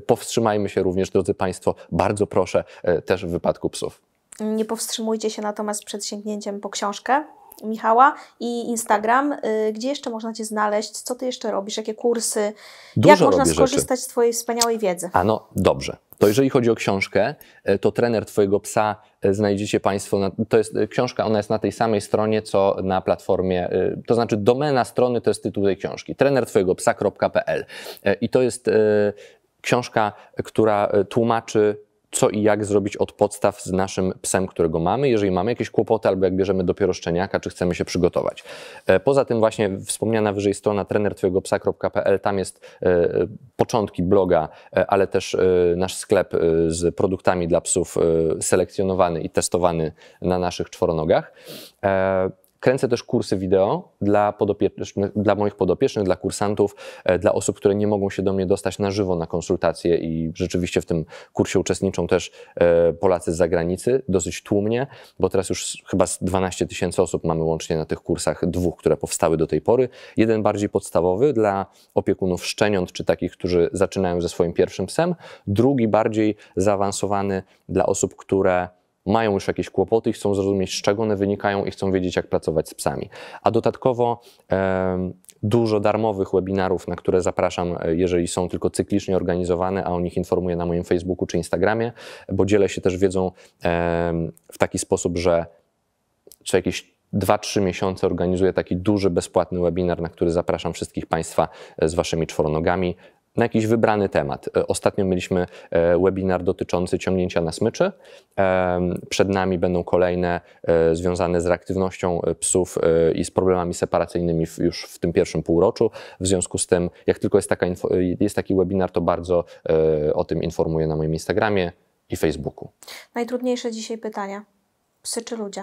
Powstrzymajmy się również, drodzy Państwo, bardzo proszę, też w wypadku psów. Nie powstrzymujcie się natomiast przed sięgnięciem po książkę, Michała i Instagram. Y, gdzie jeszcze można Cię znaleźć? Co Ty jeszcze robisz? Jakie kursy? Dużo Jak można skorzystać rzeczy. z Twojej wspaniałej wiedzy? A no, dobrze. To jeżeli chodzi o książkę, e, to trener Twojego psa e, znajdziecie Państwo, na, to jest e, książka, ona jest na tej samej stronie, co na platformie, to znaczy domena strony to jest tytuł tej książki, trener Twojego psa.pl i to jest książka, która tłumaczy co i jak zrobić od podstaw z naszym psem, którego mamy, jeżeli mamy jakieś kłopoty albo jak bierzemy dopiero szczeniaka, czy chcemy się przygotować. E, poza tym właśnie wspomniana wyżej strona trenertwojegopsa.pl, tam jest e, początki bloga, e, ale też nasz sklep z produktami dla psów selekcjonowany i testowany na naszych czworonogach. Kręcę też kursy wideo dla, dla moich podopiecznych, dla kursantów, e, dla osób, które nie mogą się do mnie dostać na żywo na konsultacje i rzeczywiście w tym kursie uczestniczą też e, Polacy z zagranicy, dosyć tłumnie, bo teraz już chyba 12 tysięcy osób mamy łącznie na tych kursach dwóch, które powstały do tej pory. Jeden bardziej podstawowy dla opiekunów szczeniąt, czy takich, którzy zaczynają ze swoim pierwszym psem, drugi bardziej zaawansowany dla osób, które mają już jakieś kłopoty i chcą zrozumieć, z czego one wynikają i chcą wiedzieć, jak pracować z psami. A dodatkowo e, dużo darmowych webinarów, na które zapraszam, e, jeżeli są tylko cyklicznie organizowane, a o nich informuję na moim Facebooku czy Instagramie, bo dzielę się też wiedzą e, w taki sposób, że co jakieś 2-3 miesiące organizuję taki duży, bezpłatny webinar, na który zapraszam wszystkich Państwa e, z Waszymi czworonogami na jakiś wybrany temat. E, ostatnio mieliśmy e, webinar dotyczący ciągnięcia na smyczy. E, przed nami będą kolejne związane z reaktywnością psów i z problemami separacyjnymi już w tym pierwszym półroczu. W związku z tym, jak tylko jest, taka, jest taki webinar, to bardzo o tym informuję na moim Instagramie i Facebooku. Najtrudniejsze dzisiaj pytania: psy czy ludzie?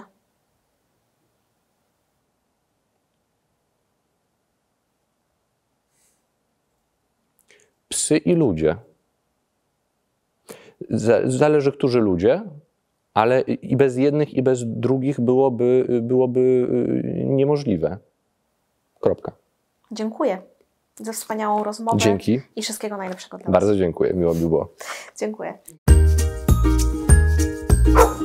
psy i ludzie. Zależy, którzy ludzie, ale i bez jednych, i bez drugich byłoby, byłoby y, niemożliwe. Kropka. Dziękuję za wspaniałą rozmowę. Dzięki. I wszystkiego najlepszego dla Bardzo Was. Bardzo dziękuję, miło mi było. Dziękuję.